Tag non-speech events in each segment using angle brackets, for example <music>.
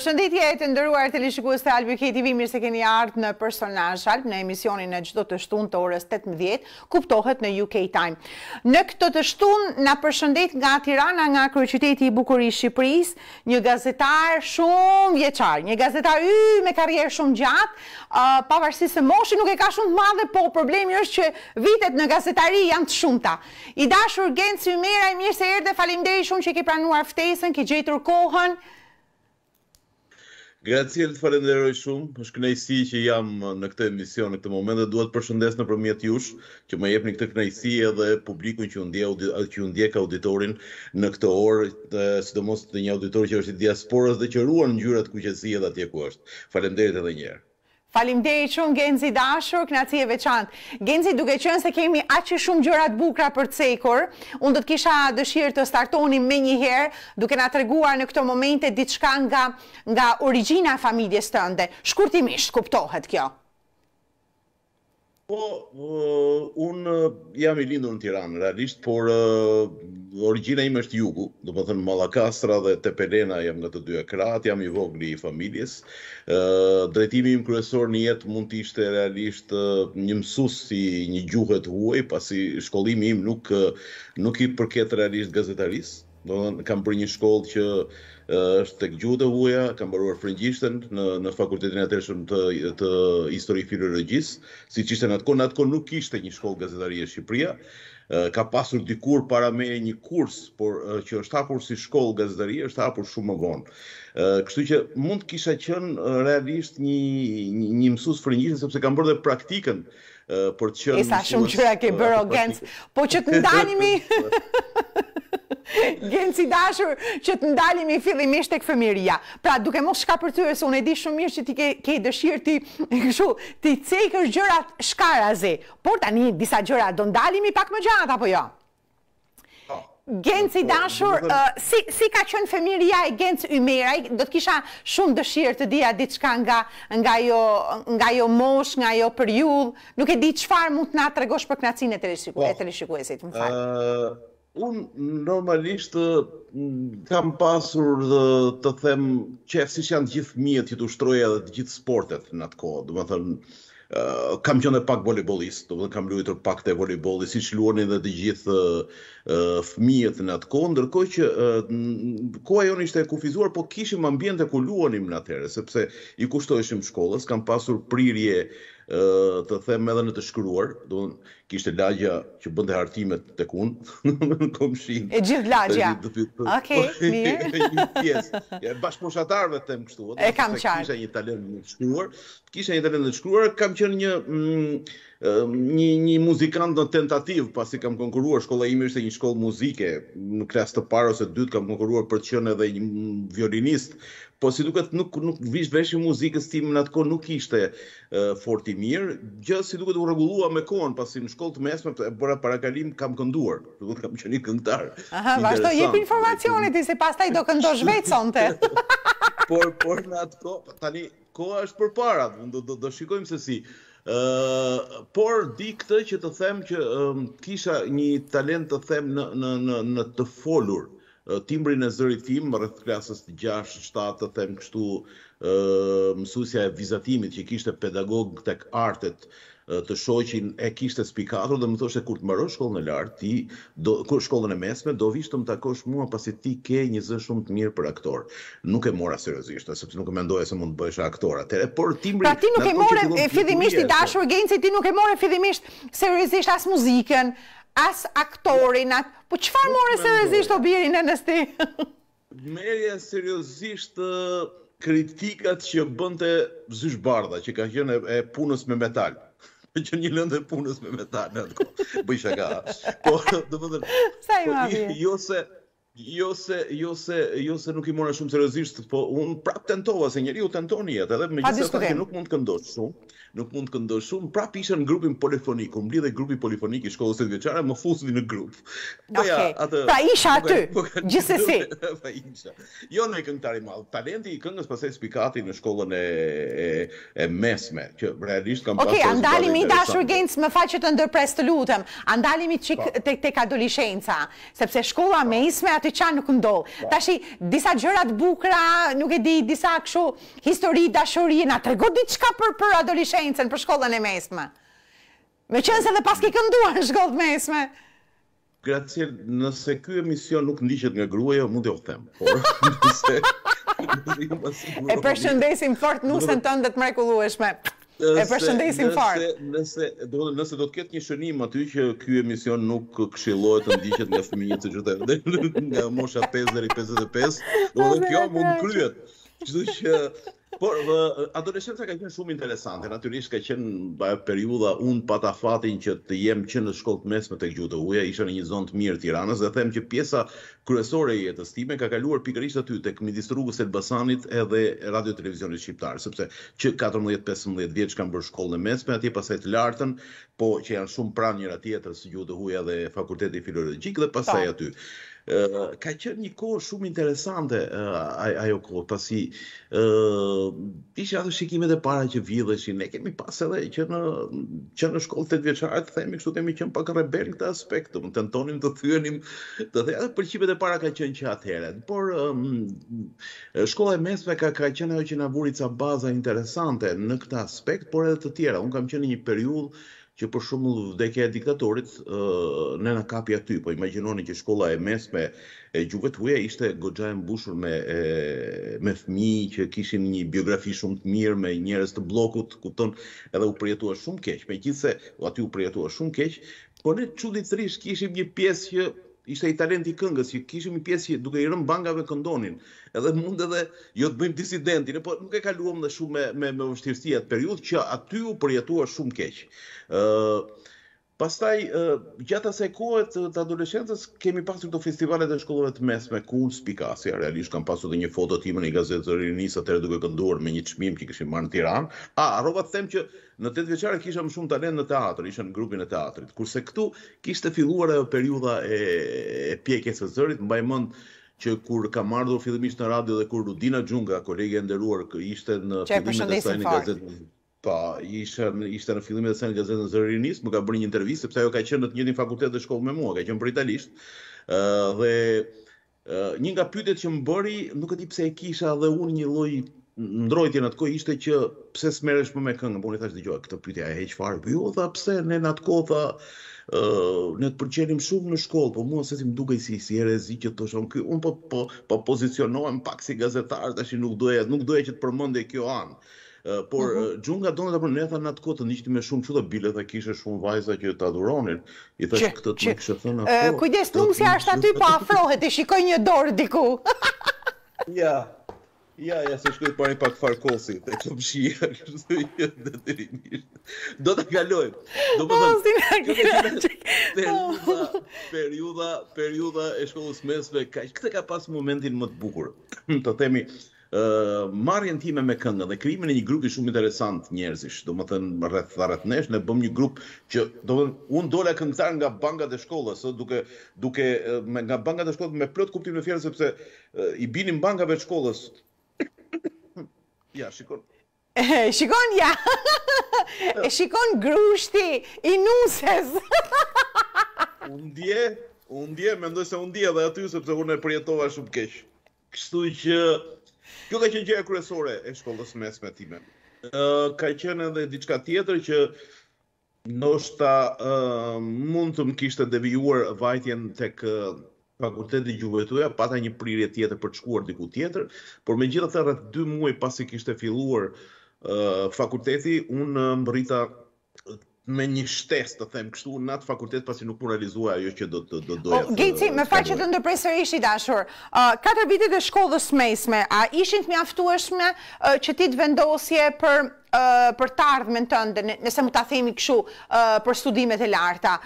Përshëndetje e të ndëruar të lishikus të Albu KTV, mirë se keni artë në Personal Shalp, në emisionin e gjithë të shtun të orës 18, kuptohet në UK Time. Në këtë të shtun, në përshëndet nga Tirana, nga Kryqyteti i Bukuri Shqipëris, një gazetar shumë vjeqar, një gazetar y me karrier shumë gjatë, pavarësi se moshi nuk e ka shumë të madhe, po problemi është që vitet në gazetari janë të shumë ta. I dashur gëndë si mera i mirë se erë dhe falimderi shumë që ke pranuar ftesën, ke gjetur kohën, Gratësirë të falenderoj shumë. Është kënaqësi që jam në këtë emision në këtë moment dhe dua të përshëndes nëpërmjet jush që më jepni këtë kënaqësi edhe publikun që u që u ndjek auditorin në këtë orë, të, sidomos të një auditor që është i diasporës dhe që ruan ngjyrat kuqësie dhe atje ku është. Faleminderit edhe një herë. Falim dhe i qënë, Genzi Dashur, këna ti veçantë. Genzi, duke qënë se kemi aqë shumë gjërat bukra për të sejkur, unë do të kisha dëshirë të startonim me njëherë, duke na të reguar në këto momente, ditë shka nga origina familjes tënde. Shkurtimisht, kuptohet kjo? Po, uh, unë uh, jam i lindur në Tiranë, realisht, por uh, origjina ime është jugu, do më thënë Malakastra dhe Tepelena jam nga të dyja kratë, jam i vogli i familjes. Uh, drejtimi im kryesor një jetë mund të ishte realisht uh, një mësus si një gjuhet huaj, pasi shkollimi im nuk, uh, nuk i përket realisht gazetaris, do thënë kam për një shkollë që është tek gjuhët dhe huaja, kam mbaruar frëngjishtën në në fakultetin e atëshëm të të histori filologjisë, që ishte në atë në atë nuk kishte një shkollë gazetarie në Ka pasur dikur para me një kurs, por që është hapur si shkollë gazetarie, është hapur shumë më vonë. Kështu që mund kisha qenë realisht një një, një mësues sepse kam bërë dhe praktikën për të qenë Sa shumë gjëra ke bërë gëndës, po që të ndanimi <laughs> Gjenë si dashur që të ndalim i fillimisht e fëmiria. Pra, duke mos shka për tërës, se unë e di shumë mirë që ti ke, dëshirë ti, këshu, ti cekë është gjërat shkaraze. Por tani, disa gjërat, do ndalim i pak më gjatë, apo jo? Gjenë si dashur, uh, si, si ka qënë femiria e gjenë ymera, do të kisha shumë dëshirë të dhja ditë shka nga, nga, jo, nga jo mosh, nga jo për nuk e di qëfar mund të nga të regosh për knacin e të po. rishikuesit, më falë unë normalisht mm, kam pasur dhe të them që si janë gjithë mjetë që të ushtroja dhe të gjithë sportet në atë kohë, dhe më thënë, kam kam qenë pak voleybollist, do të kam luajtur pak te voleybolli siç luonin edhe të gjithë uh, fëmijët në atë kohë, ndërkohë që koha jonë ishte e kufizuar, po kishim ambiente ku luanim në atëherë, sepse i kushtoheshim shkollës, kam pasur prirje të them edhe në të shkruar, do të kishte lagja që bënte hartimet tek unë, <laughs> komshin. E gjithë lagja. Okej, <laughs> mirë. <laughs> Ja të them kështu, e kam qarë. Kisha një talent të shkruar, kisha një talent të shkruar, kam qenë një mm, një një muzikant në tentativ pasi kam konkuruar shkolla ime ishte një shkollë muzike në klasë të parë ose të dytë kam konkuruar për të qenë edhe një mm, violinist po si duket nuk nuk vish i muzikës tim në atë kohë nuk ishte uh, fort i mirë gjë si duket u rregullua me kohën pasi në shkollë të mesme e bëra parakalim, kam kënduar. Do të kam qenë këngëtar. Aha, vazhdo jep informacione ti se pastaj do këndosh vetë <laughs> por por në atë kohë tani koha është përpara, do do, do shikojmë se si. ë por di këtë që të them që kisha një talent të them në në në në të folur timbrin e zërit tim rreth klasës 6 7 të them kështu ë mësuesja e vizatimit që kishte pedagog tek artet të shoqin e kishte spikatur dhe më thoshte kur të mbarosh shkollën e lartë, ti do kur shkollën e mesme do vishtë të më takosh mua pasi ti ke një zë shumë të mirë për aktor. Nuk e mora seriozisht, sepse nuk e mendoja se mund të bëhesh aktor. Atëherë, por timri Pra ti nuk e more fillimisht i po. dashur Genci, ti nuk e more fillimisht seriozisht as muzikën, as aktorin, po çfarë more seriozisht obirin e nësti? <laughs> Merja seriozisht kritikat që bënte zysh që ka qenë e punës me metal. Në që një lëndër punës me me ta në të kohë Bëj shaka Por dhe të pëtër Sa i po, ma vje Jo se Jo se, jo se, jo se nuk i mora shumë seriozisht, po unë prap tentova se njeriu tenton jetë, edhe megjithëse që nuk mund të këndosh shumë, nuk mund të këndosh shumë, prap isha në grupin polifonik, u mblidhe grupi polifonik i shkollës së vjeçare, më fusli në grup. Po ja, okay. atë. Pra isha po aty. Po gjithsesi. <laughs> Po isha. Jo në këngëtar i madh, talenti i këngës pasaj spikati në shkollën e e, e mesme, që realisht kam pasur. Okej, okay, andalim i dashur Gaines, më faqe të ndërpres të lutem. Andalim i çik tek po. tek adoleshenca, sepse shkolla mesme që çan nuk ndoll. Po. shi, disa gjëra të bukura, nuk e di, disa kështu histori dashurie na trego diçka për për adoleshencën, për shkollën e mesme. Me qënë se dhe pas ke kënduar shkollën e mesme. Gratësirë, nëse kjo emision nuk ndishet nga grua, jo, mund të jo them. Por, <laughs> nëse... e përshëndesim fort nusën tënë dhe të mrekulueshme e përshëndesim fort. Nëse do të nëse do të ketë një shënim aty që ky emision nuk këshillohet të ndiqet nga fëmijët e qytetit <laughs> nga mosha 5 deri 55, do të kjo mund kryhet. Çdo që Por adoleshenca ka qenë shumë interesante. Natyrisht ka qenë ajo periudha un pata fatin që të jem që në shkollë të mesme tek Gjuhë Uja, isha në një zonë të mirë të Tiranës dhe them që pjesa kryesore e jetës time ka kaluar pikërisht aty tek midis rrugës së Elbasanit edhe radio televizionit shqiptar, sepse që 14-15 vjeç kam bërë shkollën e mesme atje pasaj të lartën, po që janë shumë pranë njëra tjetrës Gjuhë Uja dhe Fakulteti Filologjik dhe pasaj aty ka qenë një kohë shumë interesante ajo kohë, pasi uh, ishë atë shikimet e para që vidheshin, ne kemi pas edhe që në, që në shkollë të të vjeqarët, themi kështu kemi qenë pak rebel në këtë aspektu, të nëtonim të thyenim, të dhe edhe përqipet e para ka qenë që heret, por shkolla e mesme ka, ka qenë ajo që në vuri ca baza interesante në këtë aspekt, por edhe të tjera, unë kam qenë një periudhë që për shumë vdekja e diktatorit në në kapja ty, po imaginoni që shkolla e mesme e gjuvet huja ishte goxha e mbushur me, me fmi që kishin një biografi shumë të mirë me njerës të blokut, kupton edhe u përjetua shumë keq, me gjithse aty u përjetua shumë keq, por ne qudit rish kishim një pjesë që ishte i talent i këngës, që kishim i pjesë që duke i rëmë bangave këndonin, edhe mund edhe jo të bëjmë disidentin, po nuk e kaluam dhe shumë me, me, me vështirësia të periud, që aty u përjetuar shumë keqë. Pastaj gjatë asaj kohe të adoleshencës kemi pasur këto festivale të shkollave të mesme ku unë spikasi, realisht kam pasur edhe një foto timën i gazetës së Rinis atë duke qenduar me një çmim që kishim marrë në Tiranë. A rrova të them që në 8 vjeçare kisha më shumë talent në teatr, isha në grupin e teatrit. Kurse këtu kishte filluar ajo periudha e e pjekjes së zërit, mbaj mend që kur ka marrë fillimisht në radio dhe kur Rudina Xhunga, kolege e nderuar, që ishte në fillimin e saj në gazetë. Po, ishte ishte në fillim edhe sa në gazetën Zërinis, më ka bërë një intervistë sepse ajo ka qenë në të njëjtin fakultet të shkollë me mua, ka qenë për italisht. Ë uh, dhe uh, një nga pyetjet që më bëri, nuk e di pse e kisha edhe unë një lloj ndrojtje në atë ishte që pse s'merresh më me këngë, po unë thash dëgjoj, këtë pyetje ai heq fare. Po jo, tha pse ne në atë kohë tha ë uh, ne të pëlqenim shumë në shkollë, po mua se si më dukej si si erezi që të shon këtu. Un po po po pozicionohem pak si gazetar, tash nuk doja, nuk doja që të përmendej kjo anë por uh mhm. -huh. Gjunga donë të apërë, ne thënë atë kohë të njështë me shumë që dhe bilet dhe kishe shumë vajza që të adhuronin, i thë këtë të më kështë po thënë atë kohë. Kujdes, nuk se ashtë aty pa afrohet, i shikoj një dorë diku. <laughs> ja, Ja, ja, se shkoj parë pak farkosi, të që më shia, <laughs> kështu i dhe të rinjë. Do të kalojmë. Do të po, thëmë, si periuda, periuda e shkollës mesve, ka, këtë ka pas momentin më të bukur, <clears throat> të themi, marrën time me këngë dhe krijimin e një grupi shumë interesant njerëzish, Domethën rreth rreth nesh ne bëm një grup që domethënë un dola këngëtar nga bankat e shkollës, duke duke me, nga bankat e shkollës me plot kuptim në fjalës sepse i binim bankave të shkollës. <laughs> ja, shikon. E shikon ja. <laughs> e shikon grushti i nuses. undje, undje, mendoj se undje edhe aty sepse unë e përjetova shumë keq. Kështu që Kjo ka qenë gjëja kryesore e shkollës mesme time. Ë ka qenë edhe diçka tjetër që ndoshta ë mund të më kishte devijuar vajtjen tek fakulteti gjuhëtuja, pata një prirje tjetër për të shkuar diku tjetër, por me rreth të muaj pasi kishte filluar uh, fakulteti, unë më rrita me një shtesë të them kështu në atë fakultet pasi nuk mund realizuar ajo që do të do të doja. Gjithsesi, më të ndërpres sërish i dashur. Uh, katër vite të shkollës mesme, a ishin të mjaftueshme uh, që ti të vendosje për uh, për të ardhmën tënde, nëse më ta themi kështu, për studimet e larta.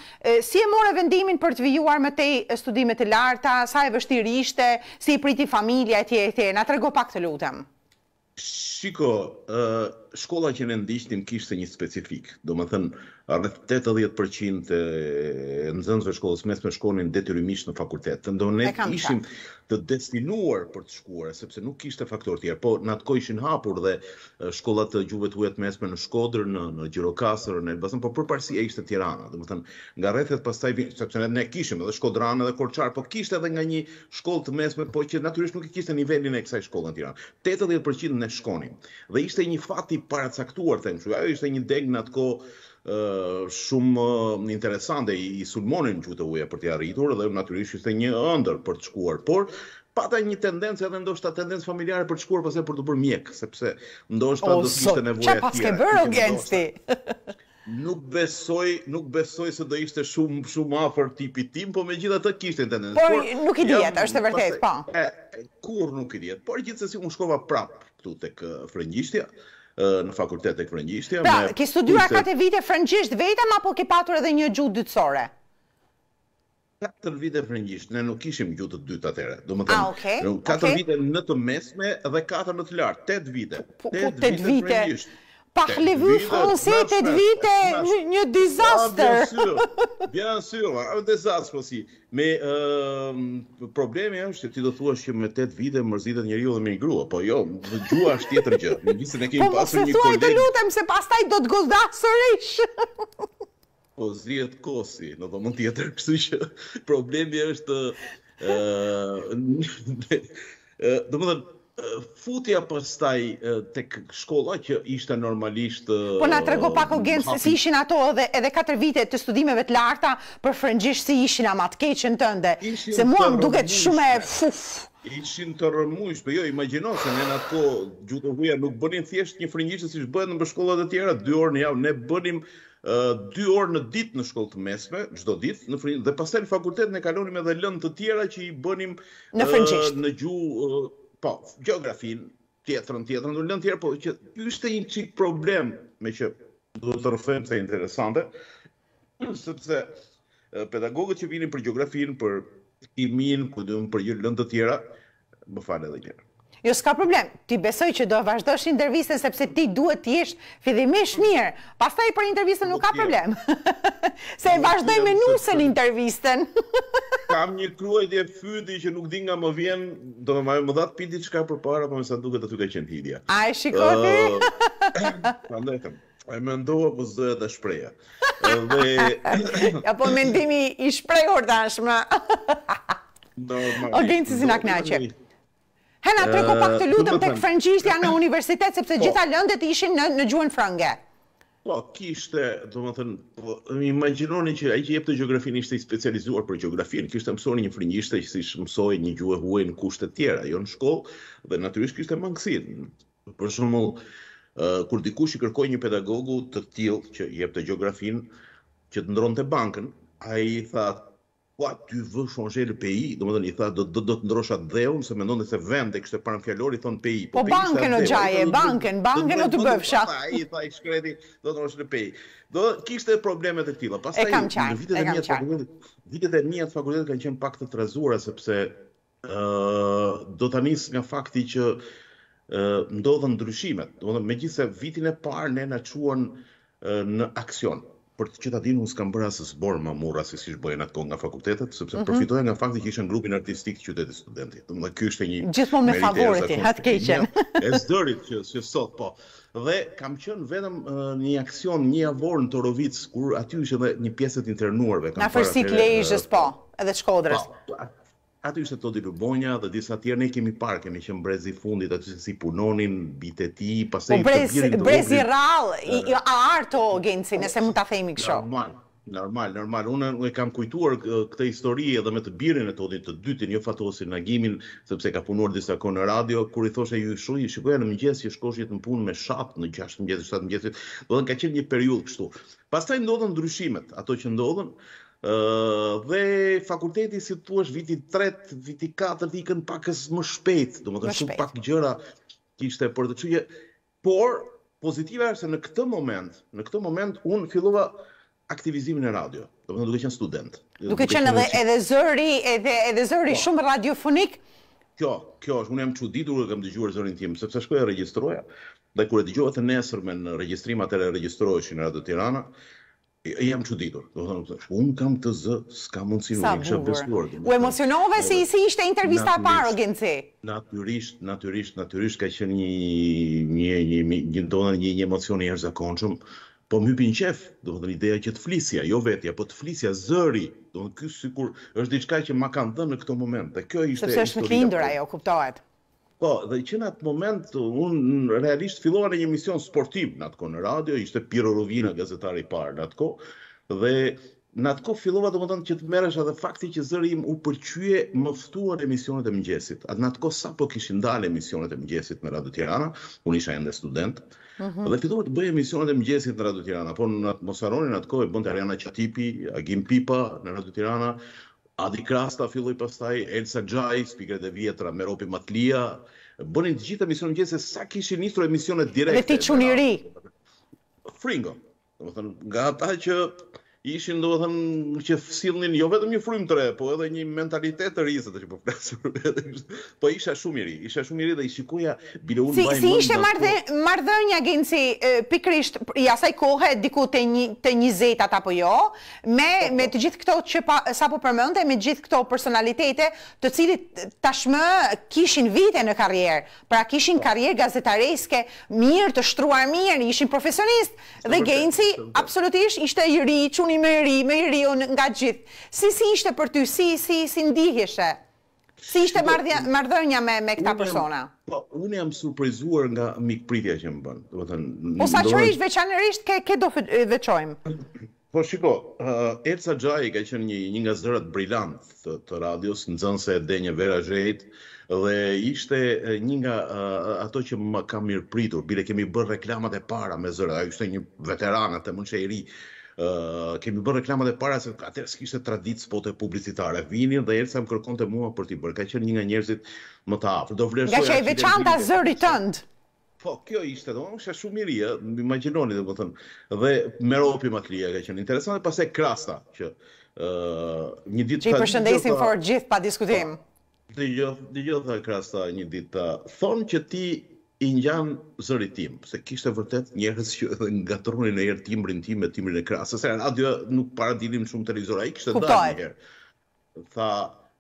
Si e morë vendimin për të vijuar më tej studimet e larta, sa e vështirë ishte, si i priti familja etj etj. Na trego pak të lutem. Shiko, shkolla që ne ndiqnim kishte një specifik. Domethënë rreth 80% e nxënësve shkollës mesme shkonin detyrimisht në fakultet. Do ne ishim të destinuar për të shkuar, sepse nuk kishte faktor tjerë, po në atë kohë ishin hapur dhe shkollat të gjuhëve të huaj të mesme në Shkodër, në në Gjirokastër, në Elbasan, por përparësia ishte Tirana. Domethënë nga rrethet pastaj vin, sepse ne kishim edhe Shkodranë edhe Korçar, po kishte edhe nga një shkollë të mesme, po që natyrisht nuk e kishte nivelin e kësaj shkolle në Tiranë. 80% ne shkonim. Dhe ishte një fati paracaktuar të në ajo ishte një deg në atë ko shumë interesante i sulmonin që të uja për të jarritur dhe naturisht ishte një ndër për të shkuar, por pata një tendencë edhe ndoshta tendencë familjare për të shkuar pasaj për të bërë mjek, sepse ndoshta do të kishte nevojë atje. Po, çfarë paske bër Ogensti? Nuk besoj, nuk besoj se do ishte shumë shumë afër tipit tim, por megjithatë kishte tendencë. Por nuk i diet, është vërtet, vërtetë, po. Kurr nuk i diet, por gjithsesi unë shkova prap këtu tek frëngjishtja në fakultet e këvrëngjishtja. Pra, ki studuar 4 vite frëngjisht vetëm, apo ke patur edhe një gjutë dytësore? 4 vite frëngjisht, ne nuk ishim gjutët dytë atëre. A, oke, oke. 4 vite në të mesme dhe 4 në të lartë, 8 vite. Po, 8 vite frëngjisht. Parlez-vous français cette vite një un désastre. Bien sûr, un disaster aussi. Me ehm, problemi është ti do thuash që me 8 vite mërzitet njeriu dhe me një grua, po jo, gjua është tjetër gjë. Në vitin e kemi po pasur një kolegë. Po të lutem se pastaj do të godas sërish. <laughs> po zrijet kosi, në do mund tjetër, kështu që problemi është ë ehm, <laughs> domethënë futja staj të shkolla që ishte normalisht... Po nga trego pak o gjenë si ishin ato edhe, edhe 4 vite të studimeve të larta për frëngjish si ishin amat të keqen të ndë. Se mua më duket shumë e Ishin të rëmush, për jo, imagino se në në ato gjutëruja nuk bënin thjesht një frëngjishë si shbëhen në shkollat e tjera, dy orë në javë, ne bënim dy orë në ditë në shkollë të mesme, çdo ditë në dhe pastaj në fakultet ne kalonim edhe lëndë të tjera që i bënim Në gjuhë po, geografin, tjetërën, tjetërën, tjetërën, tjera, po, që ishte një qik problem me që do të rëfëm të interesante, sepse pedagogët që vinin për geografin, për kimin, për lëndë të tjera, më falë edhe njërë. Jo s'ka problem, ti besoj që do vazhdojsh intervjisen sepse ti duhet të esh fidhimesh mirë, pas taj për intervjisen nuk ka problem. <laughs> Se e vazhdoj me nusën intervjisen. <laughs> Kam një kruaj dhe fyti që nuk di nga më vjen, do me më dhatë piti që ka për para, po me sa duke të tuk e qenë hidja. A e shikoti? <laughs> Pa E A me ndoha për po zëja të shpreja. Apo mendimi ndimi i shprejur të ashma. O gjenë si zinak në aqe. Hena, treko pak të lutëm tek këfrëngjishtja në <laughs> universitet, sepse po. gjitha lëndet ishin në gjuën frange. Po, kishte, do më thënë, po, më imaginoni që ai që jep të geografin ishte i specializuar për geografin, kishte mësoni një frëngjishte që si mësoj një gjuhë huaj në kushtet tjera, jo në shkollë, dhe natyrisht kishte mangësin. Për shumëll, kur dikush i kërkoj një pedagogu të tjilë që jep të geografin, që të ndronë të bankën, a i tha, Po, ty vë shonjë lë PI, do më një tha, do, do, do të ndroshat dheun, se me ndonë se vendi kështë parën fjallori, thonë PI. Po, bankën banken o gjaje, banken, banken o të bëfsha. Po i tha i shkreti, do të ndroshat lë PI. Do, kishte problemet e tila. Pastaj e kam qarë, e kam qarë. Vitet e të fakultetet kanë qenë pak të trezura, sepse uh, do të nis nga fakti që uh, ndodhën ndryshimet. Do më vitin e parë ne na çuan uh, në aksion për të qeta dinu, s'kam bërë asë borë më mura asë si shbojën atë kohë nga fakultetet, sëpse mhm. përfitojnë nga fakti që ishën grupin artistik të qytetit studenti. Dhe kjo është një... Gjithmo me favorit hatë keqen. E zdërit që, që sot, po. Dhe kam qënë vetëm një aksion, një avor në Torovic, kur aty është edhe një pjesët internuarve. Kam nga fërsi të lejshës, po, edhe të shkodrës aty ishte Todi Lubonja dhe disa tjerë ne kemi parë kemi qenë brezi fundit aty se si punonin mbit e tij pastaj po të gjirin të brezi rall i arto gencin nëse mund ta themi kështu normal normal normal unë e kam kujtuar këtë histori edhe me të birin e Todit të dytin jo fatosin Nagimin sepse ka punuar disa kohë në radio kur i thoshe ju shoj i shikoja në mëngjes që shkosh jetë në punë me 7 në 6 mëngjes 7 mëngjes do të thonë ka qenë një periudhë kështu pastaj ndodhen ndryshimet ato që ndodhen dhe fakulteti si thua është viti 3, viti 4 ikën pak më shpejt, domethënë shumë pak gjëra kishte për të çuje. Por pozitiva është se në këtë moment, në këtë moment un fillova aktivizimin e radio, domethënë duke qenë student. Duke, qenë edhe edhe zëri, edhe edhe zëri po, shumë radiofonik. Kjo, kjo është, unë jam çuditur që kam dëgjuar zërin tim, sepse shkoja regjistroja. Dhe kur e dëgjova të me në regjistrim atëre regjistroheshin në Radio Tirana, jam çuditur. Do thonë, un kam të z, s'ka mundësi më kisha besuar. U emocionove se si ishte intervista e parë Genci? Natyrisht, natyrisht, natyrisht ka qenë një një një një një, një, një emocion i jashtëzakonshëm, po më hypin qef, do thonë ideja që të flisja, jo vetja, po të flisja zëri, do thonë ky sikur është diçka që ma kanë dhënë në këtë moment. Dhe kjo ishte Sepse është më lindur ajo, kuptohet. Po, dhe që në atë moment, unë realisht filluar e një emision sportiv në atë ko në radio, ishte Piro Rovina, gazetari parë në atë ko, dhe në atë ko filluar dhe më tonë që të meresha dhe fakti që zërë im u përqyje mëftuar emisionet e mëgjesit. Atë në atë ko sa po kishin dalë emisionet e mëgjesit në Radio Tirana, unë isha e student, mhm. dhe filluar të bëjë emisionet e mëgjesit në Radio Tirana, po në Mosaroni në atë ko e bëndë Ariana Qatipi, Agim Pipa në Radio Tirana, Adi Krasta filloi pastaj Elsa Xhaj, spikret e vjetra me matlia, bënin të gjitha emisione gjithë se sa kishin nisur emisione direkte. Dhe ti çuniri. Fringo. Domethënë nga ata që ishin do të them që sillnin jo vetëm një frymë të re, po edhe një mentalitet të ri që po flasur. <laughs> po isha shumë i ri, isha shumë i ri dhe i shikoja Bileun si, Bajmën. Si ishte marrë marrëdhënia Genci pikrisht i asaj kohe diku te një, te 20-at apo jo, me po, po, me të gjithë këto që pa, sa po përmendte, me gjithë këto personalitete, të cilit tashmë kishin vite në karrierë, pra kishin po. karrierë gazetareske mirë, të shtruar mirë, ishin profesionist dhe Genci absolutisht ishte i ri, çuni jemi më i ri, më i ri nga gjithë. Si si ishte për ty? Si si si ndihishe? Si ishte marrëdhënia marrëdhënia me me persona? Po, unë jam surprizuar nga mikpritja që më bën. Do të po, sa që veçanërisht ke do veçojmë. Po shiko, uh, Elsa ka qenë një një nga zërat brillant të, të radios, nxënëse e Denje Vera Zhejt, dhe ishte një nga uh, ato që më ka mirë pritur, bile kemi bërë reklamat e para me zërat, ajo ishte një veteranë, të mund që ri, kemi bërë reklamat e para se atëherë s'kishte tradit spote publicitare. Vinin dhe Elsa më kërkonte mua për t'i bërë. Ka qenë një nga njerëzit më të afër. Do vlerësoj. Gjaqë veçanta zëri tënd. Po, kjo ishte, do shumë shumë mirë, më imaginoni, do më thëmë, dhe meropi ma klija ka qenë interesant, pastaj pas e krasta, që uh, një ditë... Që i përshëndesim fort gjithë pa diskutim. Dhe po, gjithë dhe krasta një ditë, thonë që ti i njanë zëri tim, se kishtë e vërtet njerës që edhe nga tërhoni në erë timrin tim e timrin e krasë, se se në nuk para dilim shumë të rizora, i kishtë e dajnë njerë. Tha,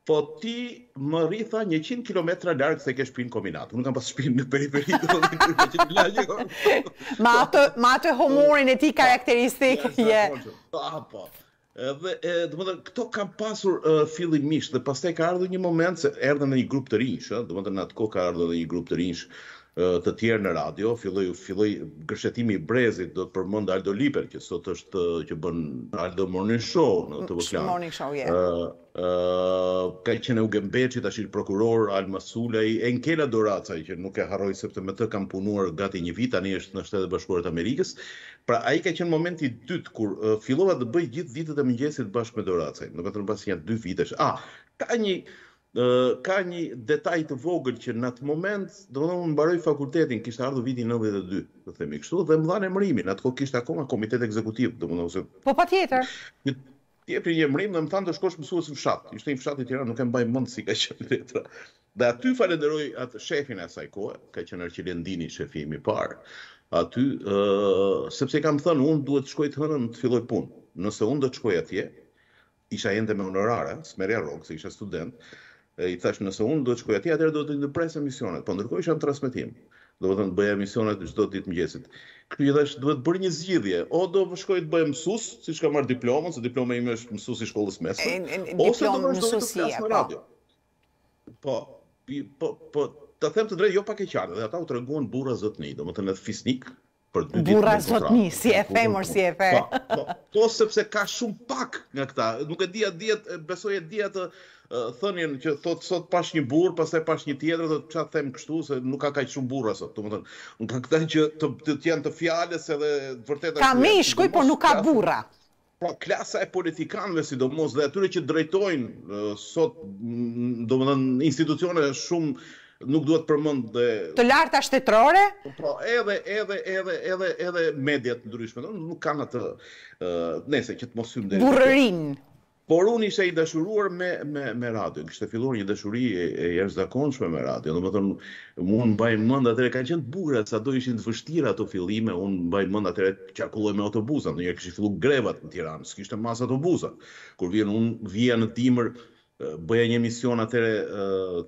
po ti më rritha një qinë kilometra larkë se ke shpinë kombinatë, unë kam pas shpinë në periferi <laughs> do në një Ma të humorin e ti karakteristikë, po, je. po. Dhe, dhe më dhe, këto kam pasur fillimisht, dhe pas te ka ardhë një moment, se erdhën në një grup të rinsh, dhe më dhe në atë ko ka ardhë dhe një grup të rinsh, të tjerë në radio, filloi filloi gërshetimi i brezit, do të përmend Aldo Liper, që sot është që bën Aldo Morning Show në TV Plan. Morning Show, yeah. Ë, uh, ë, uh, që qenë u gëmbeçi tash prokuror Almasulej, Enkela Doracaj, që nuk e harroj sepse me të kam punuar gati një vit tani është në Shtetet e Bashkuara të Amerikës. Pra ai ka qenë momenti i dytë kur fillova të bëj gjithë ditët e mëngjesit bashkë me Doracaj, do të thonë pas një dy vitesh. Ah, ka një ka një detaj të vogël që në atë moment, do të thonë mbaroi fakultetin, kishte ardhur viti 92, do themi kështu, dhe më dhanë emërimin, atë kohë kishte akoma komitet ekzekutiv, domethënë se Po patjetër. Ti tjetër një emërim dhe më thanë të shkosh mësues në fshat. Ishte një fshat i Tiranës, nuk e mbaj mend si ka qenë letra. <laughs> Dhe aty falenderoj atë shefin e asaj kohe, ka qenë Arçilendini shefi i parë. Aty ë uh, sepse kam thënë unë duhet të shkoj të hënën të filloj punë. Nëse unë do të shkoj atje, isha ende me honorare, smerja rrok se isha student i thash nëse unë do të shkoj atje atëherë do të ndërpresë misionet, po ndërkohë isha në transmetim. Do të thonë bëja misionet çdo ditë mëngjesit. Kjo i thash duhet bëj një zgjidhje, o do të shkoj të bëj mësues, siç kam marr diplomën, se diploma ime është mësues i shkollës mesme. Ose do të bësh në po. radio. Po, po, po, ta them të drejtë, jo pak e dhe ata u treguan burra zotni, domethënë fisnik, për dy ditë. Burra sot mi, pra. si e mor si e femër. Po, po, sepse ka shumë pak nga këta. Nuk e dhja dhja, besoj e dhja të thënjen që thot sot pash një burr, pastaj e pash një tjetër, dhe të qatë them kështu, se nuk ka kaq shumë burë sot. Nuk ka këta që të tjenë të fjale, se dhe vërtetë... Ka me i shkuj, por nuk ka burra. Pra, klasa e politikanve, si do mos, dhe atyre që drejtojnë sot, do më shumë, nuk duhet përmend dhe të larta shtetërore. Po, edhe edhe edhe edhe edhe mediat ndryshme, nuk kanë atë Nese, që të mos hym Burrërin. Por unë isha i dashuruar me me me radio. Kishte filluar një dashuri e, e jashtëzakonshme me radio. Domethënë, unë mbaj mend atëre kanë qenë të bukura, sado ishin të vështira ato fillime. Unë mbaj mend atëre qarkulloj me autobusa, ndonjëherë kishte filluar grevat në Tiranë, s'kishte masë autobusa. Kur vjen unë vjen në timër bëja një mision atëre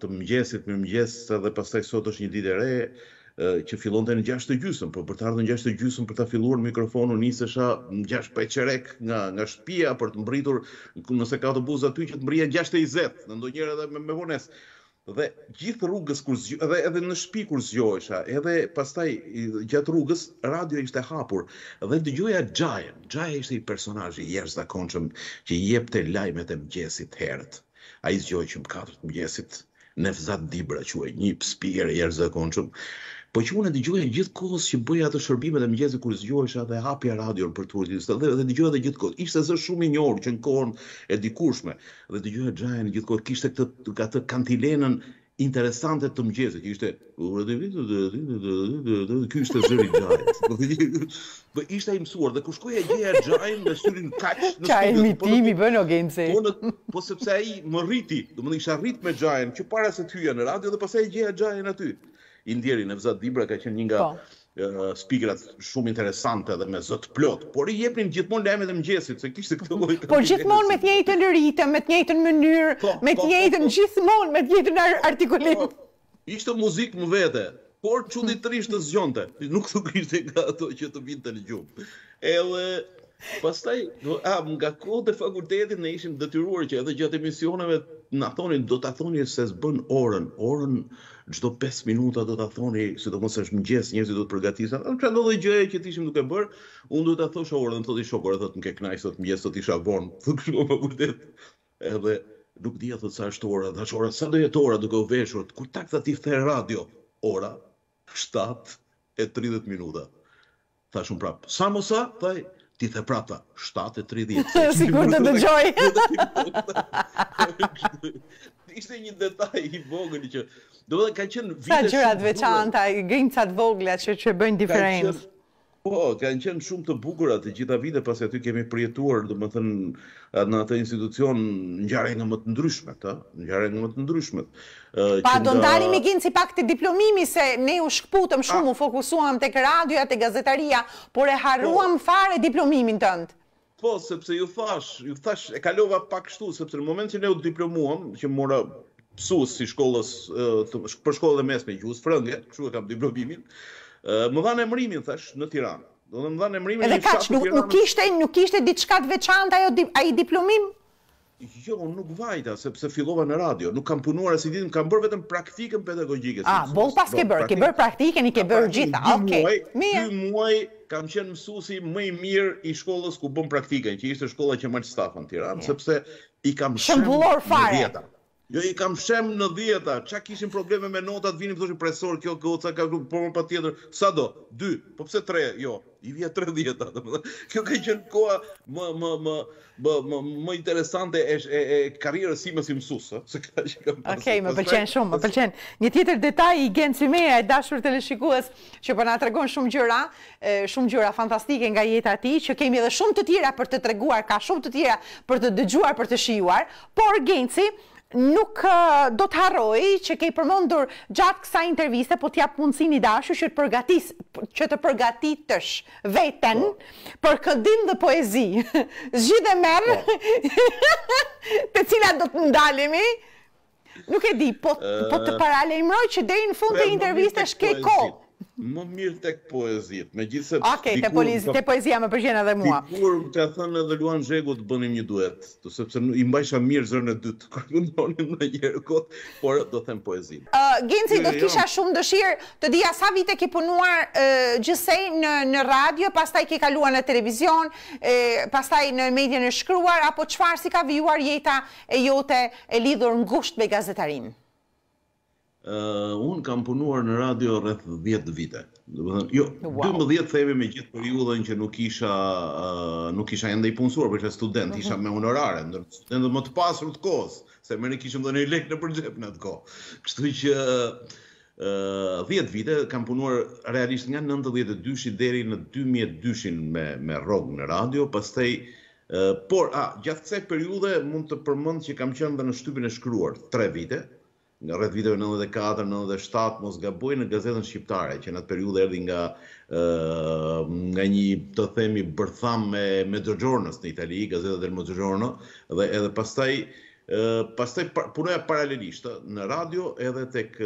të mëngjesit, më mëngjes, edhe pastaj sot është një ditë e re që fillonte në 6 të gjysëm, por për të ardhur në 6 të gjysëm për ta filluar mikrofonun nisesha në 6 peçerek nga nga shtëpia për të mbritur nëse ka autobus aty që të mbrije 6:20, në ndonjëherë edhe me, vonesë Dhe gjithë rrugës kur zgjo, edhe në shtëpi kur zgjohesha, edhe pastaj gjatë rrugës radio ishte hapur dhe dëgjoja Giant. Giant ishte një personazh i jashtëzakonshëm që jepte lajmet e mëngjesit herët a i zgjoj që më katërt mëgjesit, nefzat dibra që e një pëspire, jërë konë që, po që unë e digjoj e gjithë kohës që bëja atë shërbime dhe mëgjesit kur zgjoj shë atë hapja radio për të urtis, dhe, dhe digjoj dhe gjithë kohës, ishte zë shumë i njërë që në kohën e dikushme, dhe digjoj e gjajnë gjithë kohë, kishte këtë, këtë kantilenën interesante të mëgjezit, që ishte, kjo ishte zërin gjajës, ishte i mësuar, dhe kushkoj e gjeja gjajën me syrin kaqë, qa e mitimi bën o gjenëse, po sepse e i më rriti, do më në isha rrit me gjajën, që para se të hyja në radio, dhe pas e gjeja gjajën aty, indjeri në vëzat dibra ka qenë një nga speakerat shumë interesante dhe me zëtë plot, por i jepnin gjithmonë lajme dhe mëgjesit, se kishtë këtë lojtë. Por gjithmonë me të njëjtën rritë, me të njëjtën mënyrë, po, po, po, me të njëjtën gjithmonë, me tjejtë në artikulim. Ishte muzikë më vete, por që në trishtë të zgjonte, nuk të kishtë nga ato që të vinë të në gjumë. Edhe, pastaj, nga kohë dhe fakultetin ne ishim dëtyruar që edhe gjatë emisioneve në thonin, do të thonin se zbën orën, orën, çdo 5 minuta do ta thoni, sidomos është mëngjes, njerëzit do të përgatisen. Unë kam ndodhe gjëje që ishim duke bër, unë duhet ta thosh orën, thotë shok, orën thotë më ke kënaq sot mëngjes, sot isha von. Thuk shumë më kujdes. Edhe nuk dia thotë sa është ora, dash ora, sa do jetë ora duke u veshur. Ku tak tha ti the radio? Ora 7:30 minuta. Tash un prap. Sa mos sa? Thaj ti the prap ta 7:30. Sigurt të dëgjoj. <laughs> ishte një detaj i vogël që do të thotë kanë qenë vite të gjëra të veçanta, gjencat vogla që që bëjnë diferencë. Po, kanë qenë shumë të bukura të gjitha vite pasi aty kemi përjetuar, domethënë në atë institucion ngjarje nga më të ndryshme këta, ngjarje nga më të ndryshme. Pa do ndalim i gjenci pak të diplomimi se ne u shkputëm shumë, ah. u fokusuam tek radioja, tek gazetaria, por e harruam po. fare diplomimin tënd. Po, sepse ju thash, ju thash, e kalova pak kështu, sepse në moment që ne u diplomuam, që mora pësus si shkollës, të, për shkollë dhe mes me gjusë frëngë, kështu e kam diplomimin, më dhanë emrimin, thash, në Tiranë. Do të thonë emrimi i Shkat. Edhe kaç nuk ishte nuk ishte diçka të veçantë ajo ai diplomim? Jo, nuk vajta sepse fillova në radio, nuk kam punuar as i ditëm, kam bërë vetëm praktikën pedagogjike. Ah, bolë pas ke bërë, ke bërë praktikën i ke bërë pra, gjitha. ok. Mirë. 2 muaj, kam qenë mësusi më i mirë i shkollës ku bëm praktikën, që ishte shkolla që më të stafën Tiranë, po. sepse i kam shëmbulluar fare. vjetër. Jo i kam shem në dhjeta, çka kishin probleme me notat, vinim thoshin profesor, kjo goca ka grup, po më patjetër, sa do? 2. Po pse 3? Jo, i vjen 30-ta, <laughs> domethënë. Kjo ka qenë koha më më më më më, interesante e, e, e karrierës sime si mësues, ëh, se ka që kam. Okej, më pëlqen shumë, më pëlqen. Një tjetër detaj i Gen Cimea, i dashur teleshikues, që po na tregon shumë gjëra, shumë gjëra fantastike nga jeta e tij, që kemi edhe shumë të tjera për të treguar, ka shumë të tjera për të dëgjuar, për të shijuar, por Genci, Nuk do të harroj që ke përmendur gjatë kësaj interviste po t'jap mundësinë dashur që të përgatis që të përgatitësh veten po. për këndim dhe poezi. <laughs> Zgjidhe merr. Po. <laughs> Të cilat do të ndalemi, nuk e di, po po të paralajmëroj që deri në fund të intervistës ke kohë. Më mirë tek poezit, me gjithë Okej, te, te poezia më përgjena dhe mua. Tikur, të thënë edhe Luan Zhegu të bënim një duet, të sepse i mbajsha mirë zërë <laughs> në dytë, kërë në në njërë kotë, por do them poezit. Gjensi, Genci, do të kisha shumë dëshirë, të dija sa vite ke punuar gjësej në, në radio, pastaj ke kaluar në televizion, pas pastaj në medjen e shkruar, apo qëfar si ka vijuar jeta e jote e lidhur në gusht me gazetarin? unë kam punuar në radio rreth 10 vite. Do të thënë, jo, 12 theve me gjithë periudhën që nuk isha nuk isha ende i punësuar, për që student, mhm. isha me honorare, ndër studentët më të pasur të kohës, se më ne kishim i lek në përgjep në atë kohë. Kështu që 10 vite kam punuar realisht nga 92-shi deri në 2002-shin me me rrog në radio, pastaj por a gjatë kësaj periudhe mund të përmend që kam qenë dhe në shtypin e shkruar 3 vite, në rreth viteve 94-97 mos gaboj në gazetën shqiptare që në atë periudhë erdhi nga nga një të themi bërtham me me Giorgiornos në Itali, gazeta del Giorgiorno dhe edhe pastaj pastaj punoja paralelisht në radio edhe tek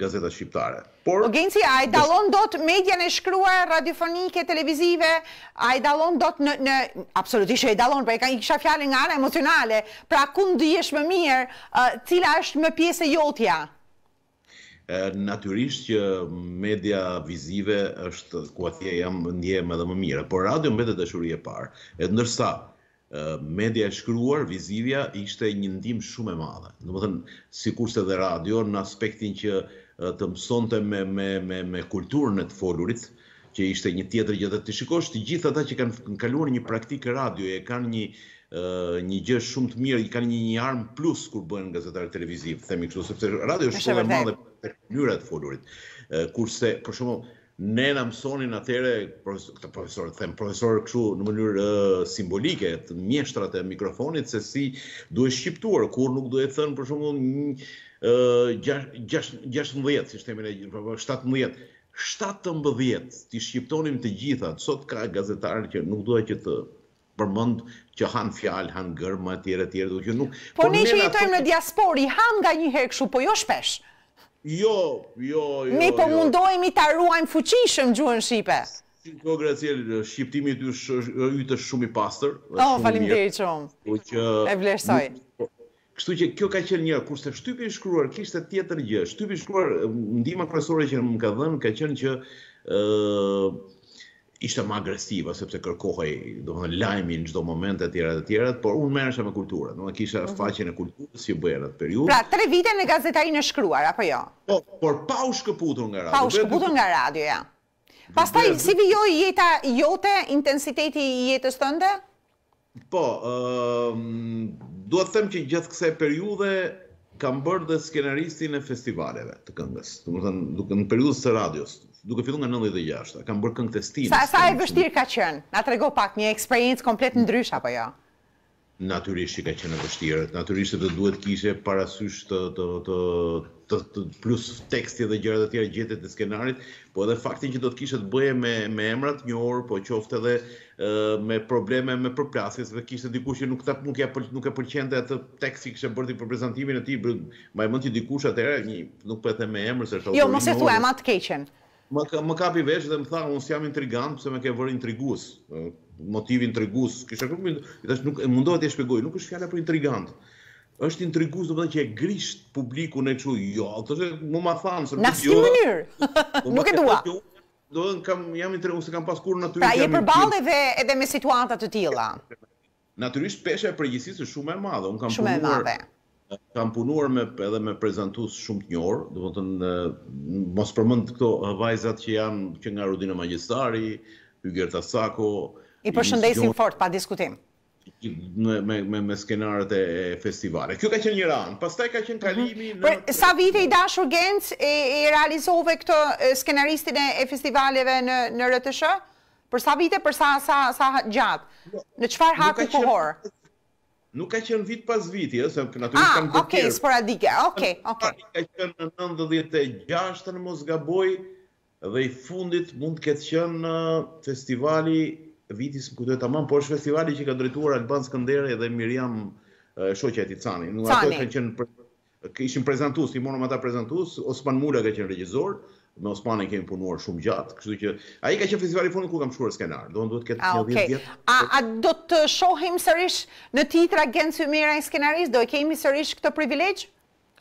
gazeta shqiptare. Por Ogenci a i dallon dot median e shkruar radiofonike, televizive, a i dallon dot në në absolutisht i dallon, për e ka një kisha fjalë nga ana emocionale. Pra ku ndihesh më mirë, cila është më pjesë e jotja? Naturisht natyrisht që media vizive është ku atje jam ndjejmë edhe më mirë, por radio mbetet dashuria e parë. Edhe ndërsa media e shkruar, vizivja, ishte një ndim shumë e madhe. Në më thënë, si kurse dhe radio, në aspektin që të mësonte me, me, me, me kulturën e të folurit, që ishte një tjetër gjithë të shikosh, të gjithë ata që kanë kaluar një praktikë radio, e kanë një, një gjë shumë të mirë, i kanë një, një armë plus kur bëhen gazetarë televiziv, themi kështu, sepse radio është shumë e madhe për mënyrë e të folurit. Kurse, për shumë, ne në mësonin atere, këta profesorë, them profesorë në mënyrë simbolike, të mjeshtrat e mikrofonit se si duhet shqiptuar, kur nuk duhet thënë për shumë uh, 16 sistemin e 17 17 po, ti shqiptonim të gjitha. Sot ka gazetarë që nuk duhet që të përmend që han fjalë, han gërma etj etj, do që nuk. Po, po ne jetojmë në diasporë, hanë nga një herë kështu, po jo shpesh. Jo, jo, jo. Mi po jo. mundojmë i ta ruajmë fuqishëm gjuhën Shqipe. Shqipe, Graciel, Shqiptimi të shumë i pasër. O, falim dhe i qëmë. Po e vleshtoj. Kështu që kjo ka qenë një, kurse shtypi shkruar, kishtë tjetër gjë. Shtypi shkruar, ndima kërësore që më ka dhenë, ka qenë që ishte më agresiva sepse kërkohej domethënë lajmin çdo moment etj tjera, por unë merësha me kulturë, domethënë kisha mm faqen e kulturës si bëra atë periudhë. Pra, tre vite në gazetarinë e shkruar apo jo? Po, por pa u shkëputur nga radio. Pa u shkëputur nga radio, ja. Pastaj si vijoj jeta jote, intensiteti i jetës ndë? Po, duhet të them që gjithë kësaj periudhe kam bërë dhe skenaristin e festivaleve të këngës. Domethënë, duke në periudës të radios, duke fillu nga 96-ta, kam bërë këngë testinës. Sa, sa e vështirë ka qënë? Na të rego pak një eksperiencë komplet në drysh, apo jo? Naturisht që ka qënë e vështirët. Naturisht që duhet kishe parasysh të, të, të, plus teksti dhe gjërat e tjera gjetet e skenarit, po edhe faktin që do të kishe të bëje me, me emrat një orë, po qofte edhe me probleme me përplasjes dhe kishte dikush që nuk ta nuk e pëlqente atë tekst që kishte bërti për prezantimin e tij, më mend që dikush atëherë një nuk po e them me emër se Jo, mos e thuaj më të keqen. Më kapi pi veç dhe më tha, unë s'jam intrigant, pëse me ke vërë intrigus, motivi intrigus, kështë akur, i tash nuk mundohet e shpegoj, nuk është fjalla për intrigant, është intrigus dhe më dhe që e grisht publiku jo, në e që, jo, të që nuk ma thamë, në asë një mënyrë, nuk e dua. Po do dhe në kam, jam intrigus, se kam paskur në të të të të të edhe me situatat të tila. Naturisht pesha e të është shumë të të të të të të të kam punuar me edhe me prezantues shumë të njohur, do të thonë mos përmend këto vajzat që janë që nga Rudina Magjestari, Ygerta Sako. I përshëndesim fort pa diskutim me me me me skenarët e festivale. Kjo ka qenë një ran, pastaj ka qenë kalimi mhm. në Për, sa vite i dashur Genc e, e realizove këtë skenaristin e festivaleve në në RTSH? Për sa vite, për sa sa sa gjatë? Në çfarë haku kohor? Nuk ka qenë vit pas viti, ëh, se natyrisht ah, kanë të tjerë. Ah, okay, sporadike. Okay, okay. Nuk ka qenë në 96-të në Mosgaboj dhe i fundit mund të ketë qenë festivali viti më skuqë tamam, por është festivali që ka drejtuar Alban Skënderi dhe Miriam Shoqja e Ticani. Nuk ato kanë qenë për ishin prezantues, i morëm ata prezantues, Osman Mula ka qenë regjisor, me e kemi punuar shumë gjatë, kështu që ai ka qenë festivali i në ku kam shkuar skenar. Do duhet të ketë 10 ah, vjet. A a do të shohim sërish në titra Gens Hymera i skenarist, do e kemi sërish këtë privilegj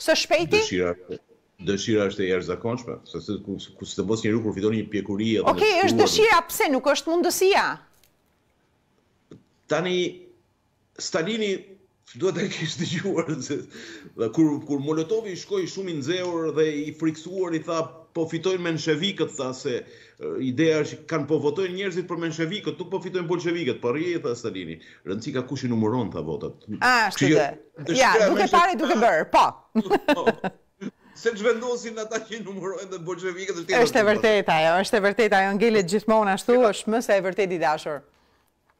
së shpejti? Dëshira dëshira është e jashtëzakonshme, se se ku ku të mos njeriu kur fitoni një pjekuri apo Okej, është dëshira, pse nuk është mundësia? Tani Stalini duhet të kishë dëgjuar se <laughs> kur kur Molotovi shkoi shumë i nxehur dhe i friksuar i tha po fitojnë menshevikët, tha se ideja është kanë po votojnë njerëzit për menshevikët, nuk po fitojnë bolshevikët, po rije, tha Stalini. Rëndësi ka kush i numëron, tha votat. A, shtë dhe. Ja, duke pare, duke bërë, po. <laughs> po. Se të zhvendosin ata që i numërojnë dhe bolshevikët, është e vërtet ajo, është e vërtet ajo, ngellit gjithmonë ashtu, është më se e vërtet i dashur.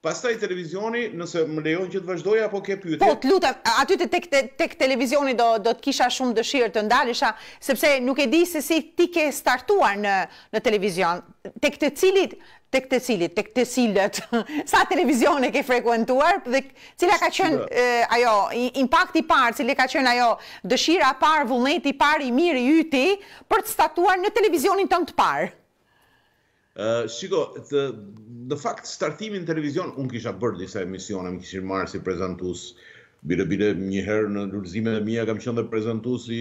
Pastaj televizioni, nëse më lejon që të vazhdoj, apo ke pyte? Po, të lutëm, aty të tek, televizioni do, do të kisha shumë dëshirë të ndalisha, sepse nuk e di se si ti ke startuar në, në televizion, tek të cilit, tek të cilit, tek të cilët, <laughs> sa e ke frekuentuar, dhe cila ka qenë ajo, impakti parë, cili ka qenë ajo, dëshira parë, vullneti parë i mirë i yti, për të startuar në televizionin të në të parë? Shiko, në fakt, startimin televizion, unë kisha bërë disa emisione, më kishin marë si prezentus, bire bire njëherë në lullëzime dhe mija, kam qëndër prezentus i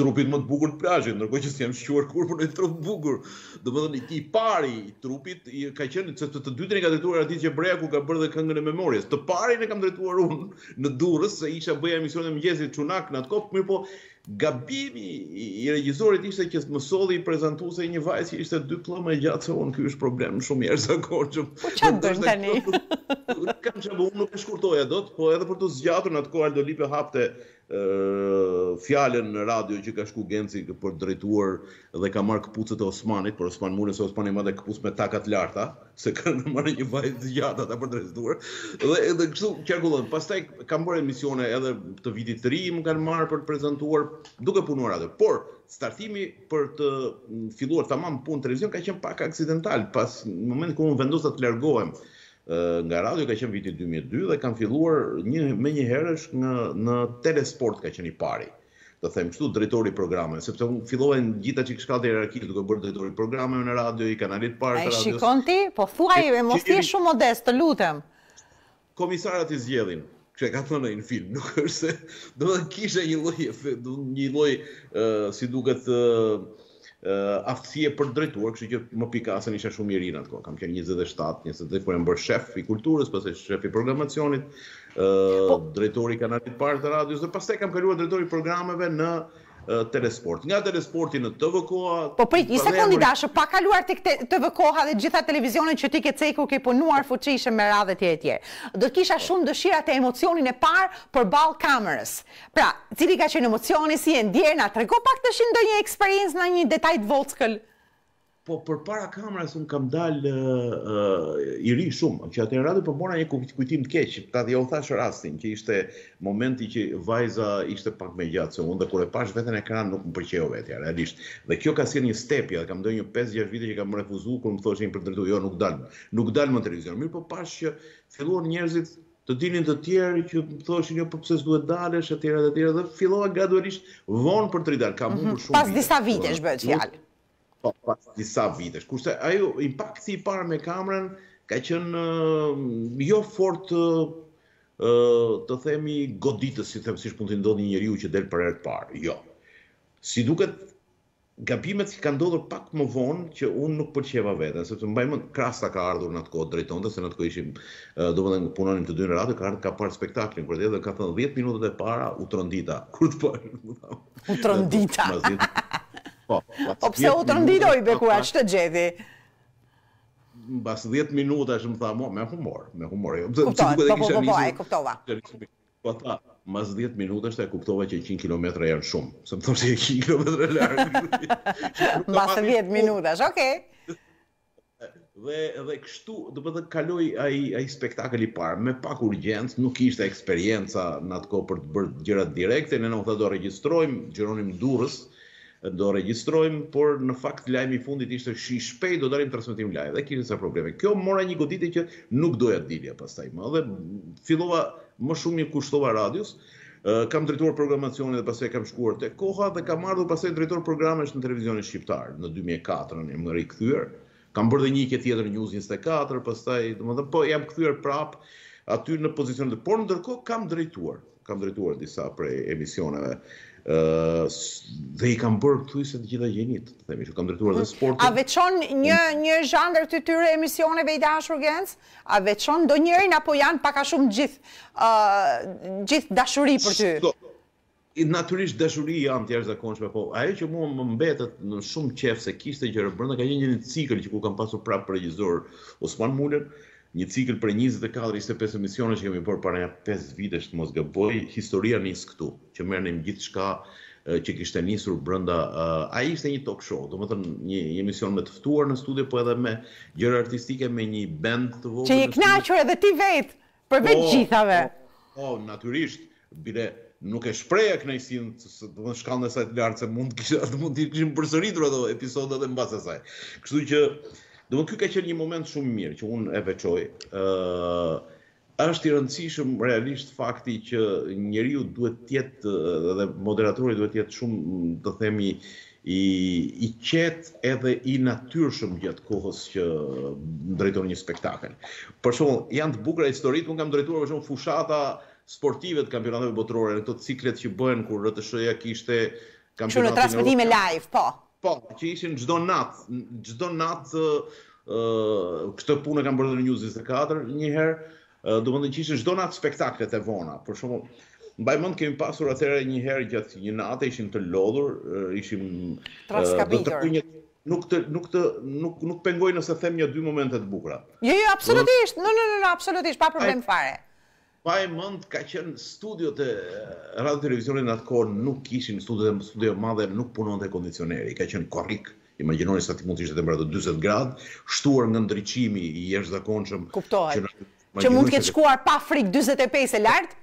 trupit më të bugur të plajën, nërko që si jam shqyuar kur, për në trup bugur, dhe më dhe një ti pari i trupit, ka qënë, që të të dytën e ka drejtuar ati që brea, ku ka bërë dhe këngën e memorjes, të pari në kam drejtuar unë në durës, se isha bëja emisione në mjëzit qunak në atë kopë, Gabimi i regjizorit ishte që të mësodhi i prezentu se një vajtë që ishte dy plëmë e gjatë se unë, kjo është problem shumë jërë sa korqëm. Po që të dërnë të një? Kam që më unë nuk e shkurtoja do të, po edhe për të zgjatur në të kohë Aldo Lipe hapte fjallën në radio që ka shku Genci për drejtuar dhe ka marrë këpucët e Osmanit, për Osman Mune, se Osmanit ma dhe këpuc me takat larta, se ka në <laughs> marrë një vajtë gjatë ta për drejtuar. Dhe edhe kështu, kjarkullon, pas taj ka bërë emisione edhe të vitit të rrim, kanë marrë për të prezentuar, duke punuar adhe, Por, startimi për të filluar të mamë punë televizion ka qenë pak aksidental, pas në moment kërë më vendosat të largohem, nga radio ka qenë viti 2002 dhe kanë filluar një me një herësh nga në telesport ka qenë i pari. Do them këtu drejtori i programeve, sepse un fillohen gjithë ato që shkallë hierarkisë duke bërë drejtori i programeve në radio i kanalit parë radios. Ai shikon ti, po thuaj e mos ti shumë modest, të lutem. Komisarat i zgjedhin. Kjo e ka thënë në film, <laughs> nuk është se do të kishte një lloj, një lloj uh, si duket uh, aftësie për drejtuar, kështu që më pika asën isha shumë mirë atko. Kam qenë 27, 20 kur jam bërë shef i kulturës, pastaj shef i programacionit, ë po- drejtori i kanalit parë të radios dhe pastaj kam kaluar drejtori programeve në telesport. Nga telesporti në TVKOA... Po prit, një sekundi dashë, pa kaluar të këte TVKOA dhe gjitha televizionet që ti ke cejku ke punuar fuqishëm me radhe tje e tje. Do të kisha shumë dëshirat e emocionin e parë për balë kamerës. Pra, cili ka qenë emocioni, si e ndjerë, na trego pak të shindë një eksperiencë në një detajt vockëllë po për para kamerës unë kam dalë uh, i ri shumë, që atë në radhë për po mora një kujtim të keqë, ta dhe jo thashë rastin, që ishte momenti që vajza ishte pak me gjatë, se unë dhe e pashë vetën e kranë nuk më përqejo vetëja, realisht. Dhe kjo ka si një stepja, dhe kam dojë një 5-6 vite që kam më refuzu, kur më thoshin për të rritu, jo nuk dalë, nuk dalë më të rizionë, mirë për po pashë që filluan njerëzit, të dinin të tjerë që më thoshin jo po pse s'duhet dalësh etj etj dhe fillova gradualisht von për të ridar kam humbur mhm, shumë pas disa vitesh bëhet fjalë pas disa vitesh. Kurse ajo impakti i parë me kamerën ka qenë jo fort ë të themi goditës, si them siç mund të ndodhi një njeriu që del për herë të parë. Jo. Si duket gabimet që kanë ndodhur pak më vonë që unë nuk pëlqeva veten, sepse mbaj mend Krasta ka ardhur në atë kohë drejtonte se në atë kohë ishim, domethënë uh, punonim të dy në radhë, ka ka parë spektaklin kur dhe, dhe ka thënë 10 minutat e para u trondita. <laughs> Kur të parë, u trondita. <laughs> Po, po, o pse u të ndiloj bekua, që të gjedi? 10 minuta është më tha, me humor, me humor. Jo, Kuptohet, po po po, e po, kuptova. Po ta, mas 10 minutash është e kuptova që 100 km janë shumë. Se më thomë që 100 km e lërë. 10 minutash, është, okej. Dhe, dhe kështu, dhe përdo kaloi ai spektakli parë, me pak urgjens, nuk ishte eksperienca në atë për të bërë gjërat direkte, ne në më thë do registrojmë, gjëronim durës, do registrojmë, por në fakt lajmi i fundit ishte shi shpejt do dalim transmetim live. Dhe kishin sa probleme. Kjo mora një goditje që nuk doja të dilja pastaj më. Dhe fillova më shumë një kushtova radios. Kam drejtuar programacionin dhe pastaj kam shkuar të Koha dhe kam ardhur pastaj drejtor programesh në televizionin shqiptar në 2004 në mëri kthyer. Kam bërë dhe një ke tjetër News 24, pastaj dhe po jam kthyer prap aty në pozicionin e por ndërkohë kam drejtuar kam drejtuar disa prej emisioneve uh, dhe i kam bërë këtu se të gjitha gjenit, të themi, që kam drejtuar dhe mm. sportin. A veçon një një zhandër të tyre emisioneve i dashur Gens? A veçon do njërin apo janë pak a shumë gjithë uh, gjithë dashuri për ty? Sto, naturisht dashuri janë të konshme, po ajo që mua më mbetët në shumë qef se kishte gjëra brenda ka një një cikël që ku kam pasur prapë regjisor Osman Mullen, një cikl për 24 25 emisione që kemi bërë para 5 vitesh të mos gaboj, historia nis këtu, që merrnim gjithçka që kishte nisur brenda a ai ishte një talk show, domethënë një, një emision me të ftuar në studio, po edhe me gjëra artistike me një band të vogël. Që je kënaqur edhe ti vetë, për vetë po, gjithave. Po, oh, oh, natyrisht, bile nuk e shpreha kënaqësinë, domethënë shkallën e saj të lartë se mund të <laughs> kishim përsëritur ato episodet edhe mbas asaj. Kështu që Do më kjo ka qenë një moment shumë mirë që unë e veqoj. Ashtë i rëndësishëm realisht fakti që njëri ju duhet tjetë, dhe moderatorit duhet tjetë shumë, do themi, i qetë edhe i natyrshëm gjatë kohës që drejton një spektakel. Për shumë, janë të bukra e historitë, më kam drejtuar për shumë fushata sportive të kampionatëve botërore, në të ciklet që bëhen kur rëtëshëja kishte... Që në transmitime live, po. Po, që ishin çdo natë, çdo natë ë këtë punë kam bërë në News 24, një herë do mëndë që ishin çdo natë spektaklet e vona. Por shumë mbaj mend kemi pasur atëherë një herë gjatë një natë, ishim të lodhur, ishim të një nuk të nuk të nuk nuk pengoj nëse them një dy momente të bukura. Jo, jo, absolutisht. në, në, në, absolutisht, pa problem fare pa e mëndë ka qenë studio të eh, radio televizionin atë kohë nuk ishin studio të studio madhe nuk punon të kondicioneri, ka qenë korik i më gjenoni sa të mund të ishte temperatur 20 grad shtuar në ndryqimi i jesh dhe konqëm që mund të këtë shkuar pa frik 25 e lartë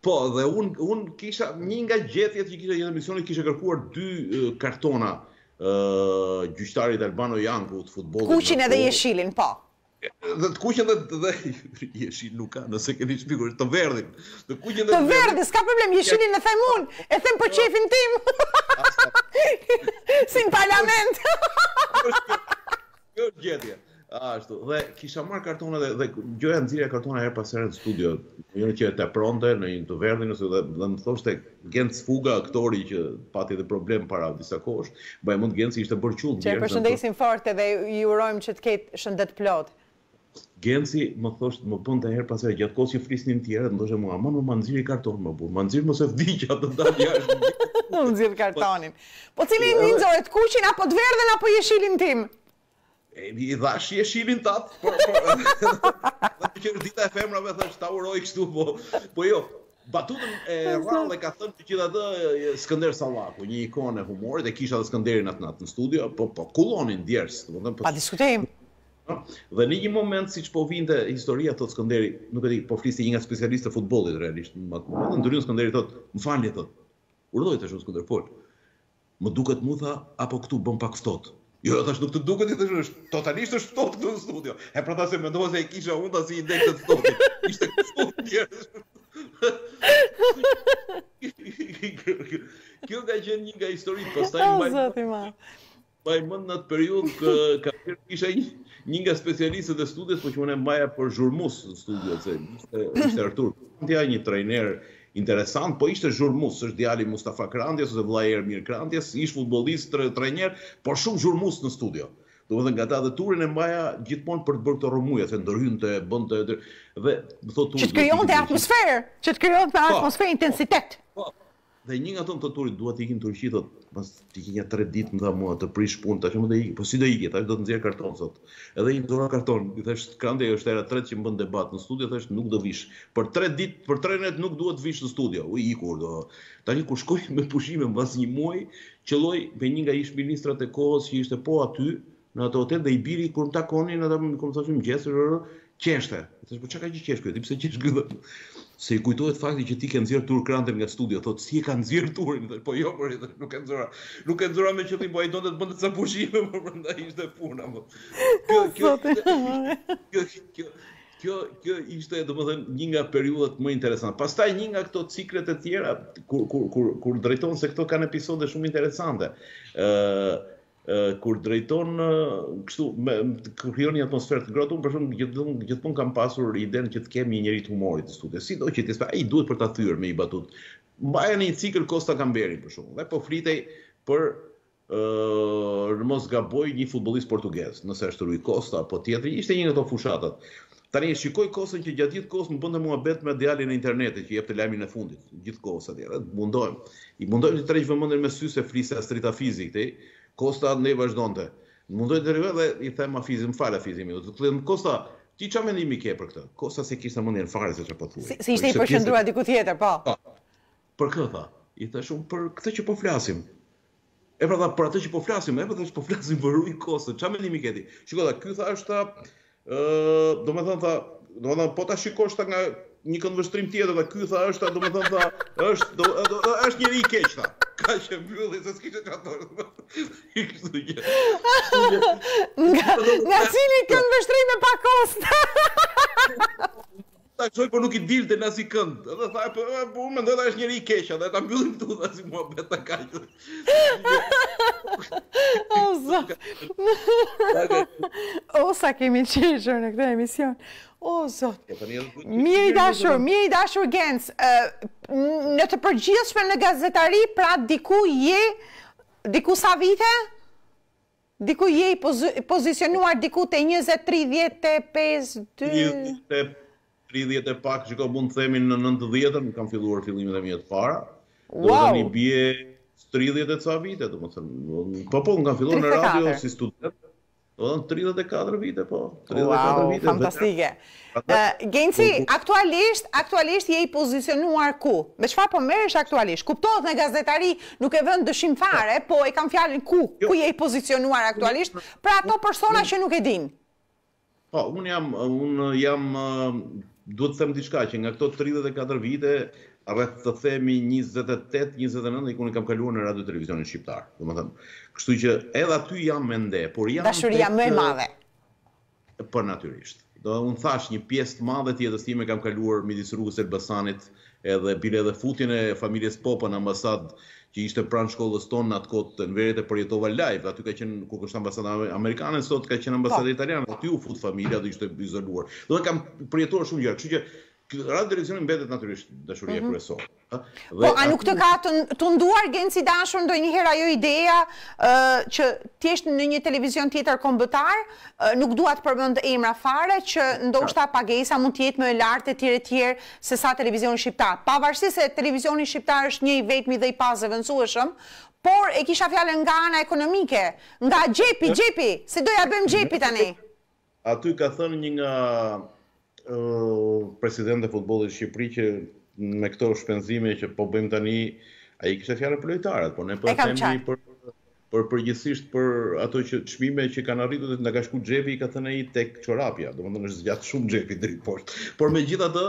Po, dhe unë kisha një nga gjetjet që kisha një në kisha kërkuar dy eh, kartona eh, gjyqtarit Albano Janku të futbolit. Kuqin edhe jeshilin, po. Dhe të kuqen dhe dhe <laughs> jeshi nuk ka, nëse keni shpikur, të verdin. Të verdin, s'ka problem, jeshini në them mund, e them për qefin tim. <laughs> Si në parlament. Kjo është gjedje. Ashtu, dhe kisha marrë kartona dhe gjoja në zirja kartona e herë pasere në studio. Një që e të pronte në të verdin, dhe më thosht e gencë fuga aktori që pati dhe problem para disa kosh, ba e mund gencë i bërqull. Që e përshëndesim fort edhe i urojmë që të ketë shëndet plot. Genci më thosht, më pënd të herë pasaj, gjatë kohës që frisnim tjere, më thoshe mua, amon më më nëzirë i karton më burë, më nëzirë më se vdi që atë të dalë jashtë. Më <laughs> nëzirë kartonin. Po cili i po, njëzohet, kuqin, apo të verdhen, apo jeshilin tim? E, i dhash jeshilin të atë, po, po, <laughs> dhe që është dita e femrave, thash, ta uroj kështu, po, po jo, Batutën e rralë ka thënë që qita dhe Skënder Salaku, një ikonë e humorit, e kisha dhe Skënderin atë në studio, po, po kulonin djerës. Po pa diskutim. <laughs> Dhe një moment, si që po vinte historia, thot Skënderi, nuk e di, po flisti një nga specialistë të futbolit, realisht, më kumë, dhe në Skënderi thot, më fali, thot, urdoj të shumë Skënderi, por, më duket mu tha, apo këtu bëm pak stot. Jo, jo, thash, nuk të duket, i thash, është totalisht është stot këtu në studio. E pra se me se e kisha unë si i ndekë të stot, ishte këtu njërës. <laughs> Kjo ka qenë një nga historitë, pas taj më bajmë në atë periudhë ka kërë një, një nga specialistët e studijës, po që unë e mbaja për zhurmus në studijë, se ishte Artur. Krantja një trejner interesant, po ishte zhurmus, është djali Mustafa Krantjes, ose vla Ermir Krantjes, ishte futbolist trejner, por shumë zhurmus në studijë. Do më dhe nga ta dhe turin e mbaja gjithmonë për të bërë të rëmuja, se ndërhyn të bënd të... Që të kryon të atmosferë, që të kryon të po. atmosferë intensitetë. Po. Dhe një nga tonë të turit duhet të ikin të rëshqit, dhe pas të ikin një tre dit dha mua të prish pun, ta që më dhe ikin, po si dhe ikin, ta që do të nëzirë karton, sot. Edhe i në zora karton, i thesh, kërande e është era tret që më bënd debat në studio, thesh, nuk do vish. Për tre dit, për tre net nuk duhet vish në studio. U i kur, do. Ta një ku shkoj me pushime më një muaj, qëlloj me një nga ishë ministrat e kohës që ishte po aty, në atë hotel dhe i biri kur më takoni, në ta më në komisashtu gjesë, që është e, që ka që <laughs> se i kujtohet fakti që ti ke nxjerr tur krantën nga studio, thotë, si e ka nxjerr turin, thotë po jo, por edhe jo, nuk e nxjerr. Nuk e nxjerr me qëllim, po ai donte të bënte ca pushime, <laughs> por prandaj ishte puna. Po. Kjo <laughs> kjo kjo <laughs> kjo kjo kjo, kjo ishte domethënë një nga periudhat më interesante. Pastaj një nga këto ciklet e tjera kur kur kur kur drejton se këto kanë episode shumë interesante. ë uh, kur drejton kështu me krijon një atmosferë të ngrohtë, por shumë gjithmonë gjithmonë kam pasur idenë që të kemi një njerëz humorit të studios. Sido që të ai duhet për ta thyer me i batut. Mbaja një cikël Costa Camberi për shkakun, dhe po flitej për ë mos gaboj një futbollist portugez, nëse është Rui Costa apo tjetri, ishte një nga ato fushatat. Tani e shikoj Kosën që gjatë gjithë kohës më bënte muhabet me djalin e internetit që jep të lajmin e fundit, gjithë kohës atje. Mundojmë, i mundojmë të tregjë vëmendjen me sy se flisë astrita fizikë, Kosta ne vazhdonte. Mundoj të rivej dhe i them afizim, fal afizimi. Do të thotë Kosta, ti çfarë mendimi ke për këtë? Kosta se kishte mendjen fare se çfarë po thuaj. Si, si ishte i përqendruar diku tjetër, po. Pa. Po. Për kë tha? I thash unë për këtë që po flasim. E pra tha, për atë që po flasim, e pra tha, po flasim për Rui Kosta. Çfarë mendimi ke ti? Shikoj ta, ky tha është ë, domethënë tha, domethënë po ta shikosh ta nga një këndvështrim tjetër, dhe ky tha është, domethënë tha, është, është njëri i keq tha. Ka që më bëllë i sështë këtë që atë parënë Nga cili likën vështë rinë e pakost <laughs> ta qoj po nuk i dilte në asik kënd. Edhe tha, po, po u mendoj ta është njëri i keq, edhe ta mbyllim këtu tha si mua bëta kaq. <laughs> Oza. <laughs> O sa kemi çeshur në këtë emision. O zot. Mirë i dashur, mirë i dashur Gens, në të përgjithshme në gazetari, pra diku je diku sa vite? Diku je i pozicionuar diku të 20, 30, 50, 20... 30 e pak, që ka mund të themi në 90-ën, kam filluar fillimet e mia të para. Wow. Do të bie 30 e ca vite, domethënë, Po po, un kam filluar në radio si student. Do të 34 vite, po. 34 wow, vite. Fantastike. Uh, eh, Genci, aktualisht, aktualisht je i pozicionuar ku? Me çfarë po merresh aktualisht? Kuptohet në gazetari nuk e vën dëshim fare, po e kam fjalën ku? Jo. Ku je i pozicionuar aktualisht? Pra ato persona që nuk e din. Po, unë jam, unë jam duhet të them diçka që nga këto 34 vite rreth të themi 28, 29 i ku i kam kaluar në radio televizionin shqiptar. Domethënë, kështu që edhe aty jam më ndë, por jam dashuria më e madhe. Po natyrisht. Do unë thash një pjesë të madhe të jetës time kam kaluar midis rrugës së Elbasanit edhe bile edhe futjen e familjes Popa në ambasadë që ishte pranë shkollës tonë në atë kohë në veri e përjetova live, aty ka qenë ku kështë ambasada amerikane, sot ka qenë e po. italiane, aty u fut familja, dhe ishte izoluar. Do dhe kam përjetuar shumë gjerë, kështu që Radio direksionin mbetet natyrisht dashuria mm -hmm. kryesore. Po a nuk të ka të, të nduar Genci Dashur ndonjëherë ajo ideja uh, që të jesh në një televizion tjetër kombëtar, uh, nuk dua të përmend emra fare që ndoshta pagesa mund të jetë më e lartë e tjerë e tjerë se sa televizioni shqiptar. Pavarësisht se televizioni shqiptar është një i vetmi dhe i pazëvendësueshëm, por e kisha fjalën nga ana ekonomike, nga xhepi, xhepi, si do ja bëjmë xhepi tani? Aty ka thënë një nga president e futbolit Shqipëri që me këto shpenzime që po bëjmë tani, a i kështë e fjarë për lojtarët, po ne për po temi për për përgjithsisht për ato që çmime që kanë arritur dhe nga ka shku xhepi i ka thënë ai tek çorapja, domethënë është zgjat shumë xhepi drejt poshtë. Por megjithatë,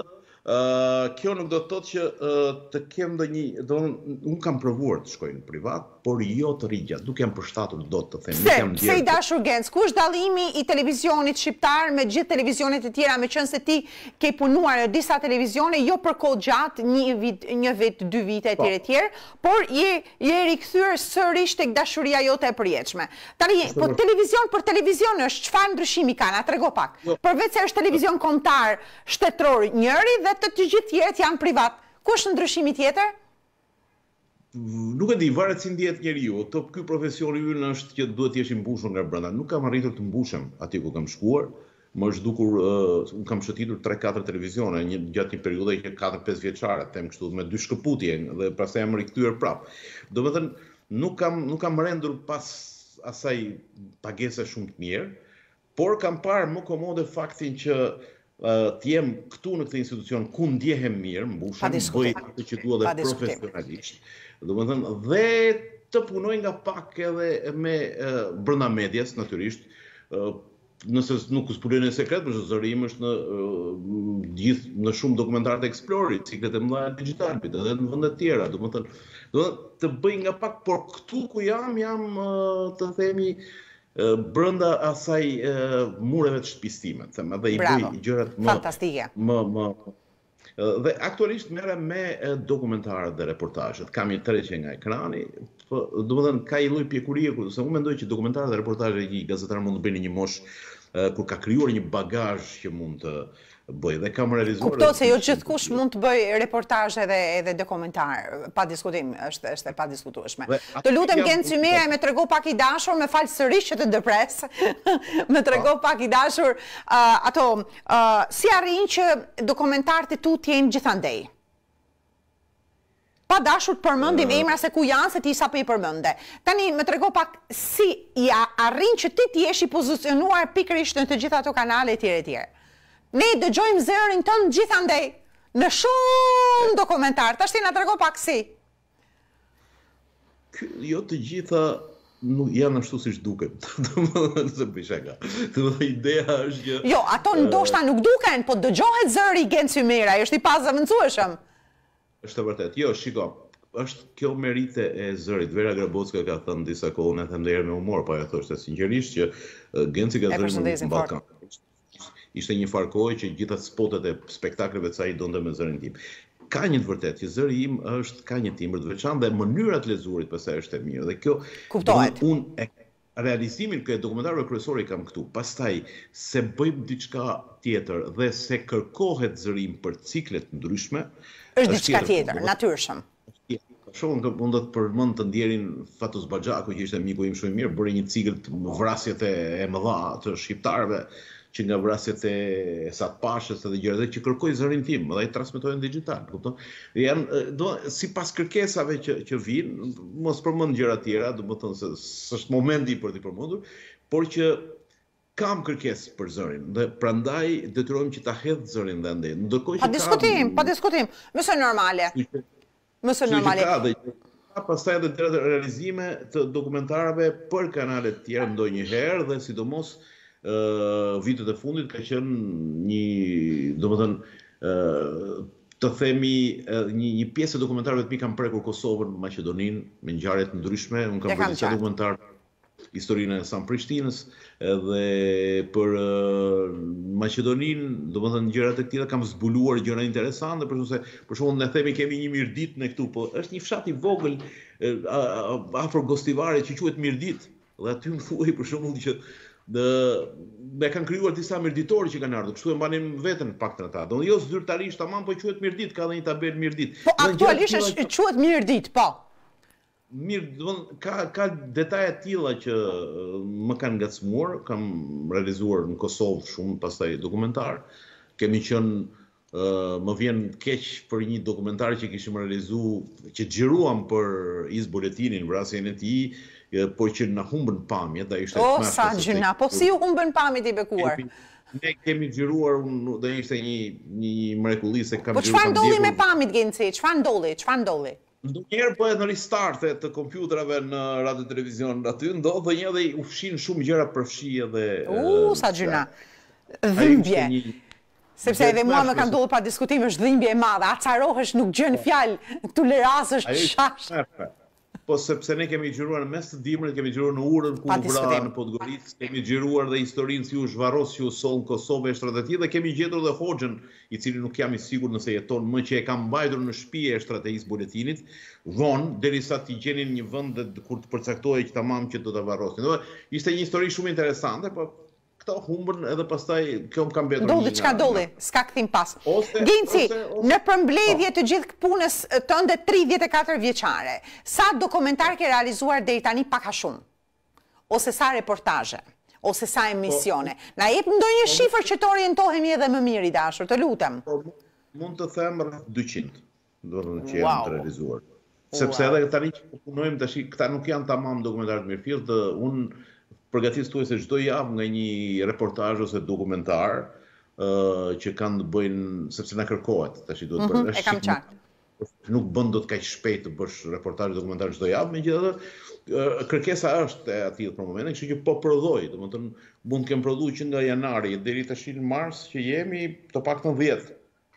kjo nuk do të thotë që uh, të kem ndonjë, do të un kam provuar të shkoj në privat, por jo të rri gjatë, duke jam përshtatur do të them, nuk jam Se i dashur Gens, ku është dallimi i televizionit shqiptar me gjithë televizionet e tjera, meqense ti ke punuar në disa televizione jo për kohë gjatë, një vit, një vit, dy vite etj po. etj, por je je rikthyer sërish tek dashuria jote e përjetshme. Tani, po televizion për televizion është çfarë ndryshimi ka na? Trego pak. Jo. Përveç se është televizion kombëtar shtetror njëri dhe dhe të të gjithë jetë janë privat. Ku është ndryshimi tjetër? Mm, nuk e di, varet si ndjetë njerë ju, të këj profesion ju në është që duhet i mbushën nga brenda. Nuk kam arritur të mbushëm ati ku kam shkuar, më është dukur, uh, unë kam shëtitur 3-4 televizione, një gjatë një periude që 4-5 vjeqare, tem kështu me dy shkëputje, dhe prasë e më rikëtyr prapë. Do me thënë, nuk kam, nuk kam rendur pas asaj pagese shumë të mirë, por kam parë më komode faktin që të jem këtu në këtë institucion ku ndjehem mirë, mbushem, bëjë të që dua dhe profesionalisht. Do më thënë, dhe të punoj nga pak edhe me brënda medjes, naturisht, nëse nuk së e sekret, për zërim është në gjithë në shumë dokumentarët e eksplori, sekret e mëna e digitalit, edhe në vëndet tjera, do më thënë, do më thënë, të bëj nga pak, por këtu ku jam, jam të themi, brënda asaj mureve të shpistime. Bravo, fantastike. Dhe aktualisht mere me dokumentarët dhe reportajët. Kam i treqe nga ekrani, dhe më dhe në ka i luj pjekurie, se më mendoj që dokumentarët dhe reportajët i gazetarë mund të bëjnë një mosh, kur ka kryuar një bagaj që mund të bëj dhe kam realizuar... Kupto se jo gjithkush mund të bëj reportaj edhe, edhe dokumentar, pa diskutim, është, është pa diskutueshme. të lutëm kënë që mire me të rego pak i dashur, me falë sëri që të dëpresë, <laughs> me të rego pak i dashur, ato, si arrin që dokumentar të tu tjenë gjithandej? pa dashur të përmëndim emra se ku janë, se ti sa për i përmënde. Tani, më trego pak si ja arrin që ti ti i pozicionuar pikrisht në të gjitha ato kanale e tjere tjere. Ne i dëgjojmë zërin tënë gjithandej në shumë dokumentarë, të është ti nga të rego pak si. Jo të gjitha janë ashtu si shë duke, të më se përshë ka, të më dhe idea është gjë... Jo, ato ndoshta nuk duken, po dëgjohet zëri i genë si mira, është i pasë zëvëncueshëm. mëndësueshëm. Êshtë të vërtet, jo, shiko, është kjo merite e zërit, Vera Grabocka ka thënë disa kohën e thëmë dhe me humor, pa po e thështë e që genë si ka zërit në Balkan ishte një farkoj kohë që gjitha spotet e spektakleve të saj donde me zërin tim. Ka një të vërtetë që zëri im është ka një timbër të veçantë dhe mënyra e lezurit pastaj është e mirë dhe kjo unë e realizimin këtë dokumentarëve kryesorë kam këtu. Pastaj se bëjmë diçka tjetër dhe se kërkohet zërim për ciklet ndryshme, është diçka tjetër, natyrshëm. Shumë të këpundë për mund të ndjerin Fatus Bajaku, që ishte miku im shumë mirë, bërë një cikl të vrasjet e mëdha të shqiptarëve, që nga vrasjet e satë pashës edhe gjërë dhe që kërkoj zërin tim dhe i transmitojnë digital. Janë, do, si pas kërkesave që, që vinë, mos përmend gjëra tjera, do më thënë se është momenti për t'i përmëndur, por që kam kërkes për zërin dhe prandaj detyrojmë që ta hedh zërin dhe ndaj. Ndërkohë që pa diskutim, pa diskutim, më së normale. Më së normale. Ka, dhe, pastaj edhe të realizime të dokumentarave për kanale të ndoj njëherë dhe sidomos vitët e fundit ka qenë një, do më thënë, të themi një, një pjesë e dokumentarëve të mi kam prekur Kosovën, Macedonin, me njëjarët ndryshme, unë kam prekur një dokumentarë historinë e San Prishtinës, dhe për Macedonin, do më thënë, njëjarët e këtida kam zbuluar gjëra interesante, për shumë se, për shumë në themi kemi një mirdit në këtu, po është një fshati vogël, afro gostivare që quhet mirdit, dhe aty më thuaj për shumë që, dhe me kanë krijuar disa mirditori që kanë ardhur. Kështu e mbanim veten pak të dhe në jo zyrtarisht tamam, po quhet mirdit, ka dhe një tabel mirdit. Po aktualisht është quhet mirdit, po. ka ka tila të që uh, më kanë ngacmuar, kam realizuar në Kosovë shumë pastaj dokumentar. Kemi qenë Uh, më vjen keq për një dokumentar që kishim realizuar që xhiruam për is buletinin vrasjen e tij, po që në humbën pamjet, da ishte... O, sa gjyna, po si u humbën pamjet i bekuar? Ne kemi gjyruar, da ishte një mrekulli se kam gjyruar... Po që fa ndolli me pamjet, genci? Që fa ndolli, që fa ndolli? Ndo njerë po e në listarte të kompjutrave në radio televizion në aty, ndo dhe një dhe fshin shumë gjera përfshi edhe... U, sa gjyna, dhëmbje... Sepse edhe mua me kam dollë pa diskutim është dhimbje e madhe, a nuk gjën po. fjalë, të lerasësh të shashtë po sepse ne kemi gjëruar në mes të dimrit, kemi gjëruar në urën ku vra në Podgoricë, kemi gjëruar dhe historinë si u shvaros, si u sol në Kosovë e shtratetit, dhe kemi gjetur dhe hoxën, i cili nuk jam i sigur nëse jeton më që e kam bajdur në shpije e shtratetis buletinit, vonë, derisa t'i gjenin një vënd dhe kur të përcaktoj e që ta mamë që të të varrosin. Ishte një histori shumë interesante, po këto humbën edhe pastaj kjo më ka mbetur. Do diçka dolli, s'ka kthim pas. Ginci, në përmbledhje po. të gjithë punës tënde 34 vjeçare, sa dokumentar ke realizuar deri tani pak a shumë? Ose sa reportazhe, ose sa emisione. Po, Na jep ndonjë po, shifër që të orientohemi edhe më mirë i dashur, të lutem. Mund të them rreth 200 do të thonë që wow. janë të realizuar. Sepse wow. edhe tani që punojmë tash, këta nuk janë tamam dokumentarë të mirë, un përgatis të se gjdo javë nga një reportaj ose dokumentar që kanë të bëjnë, sepse në kërkohet, të që i do të bërë E kam qartë. nuk bën do të kaq shpejt të bësh reportazh dokumentar çdo javë megjithatë kërkesa është e atij për momentin, kështu që po prodhoi, do të thonë mund të kem prodhuar që nga janari deri tash në mars që jemi të paktën 10.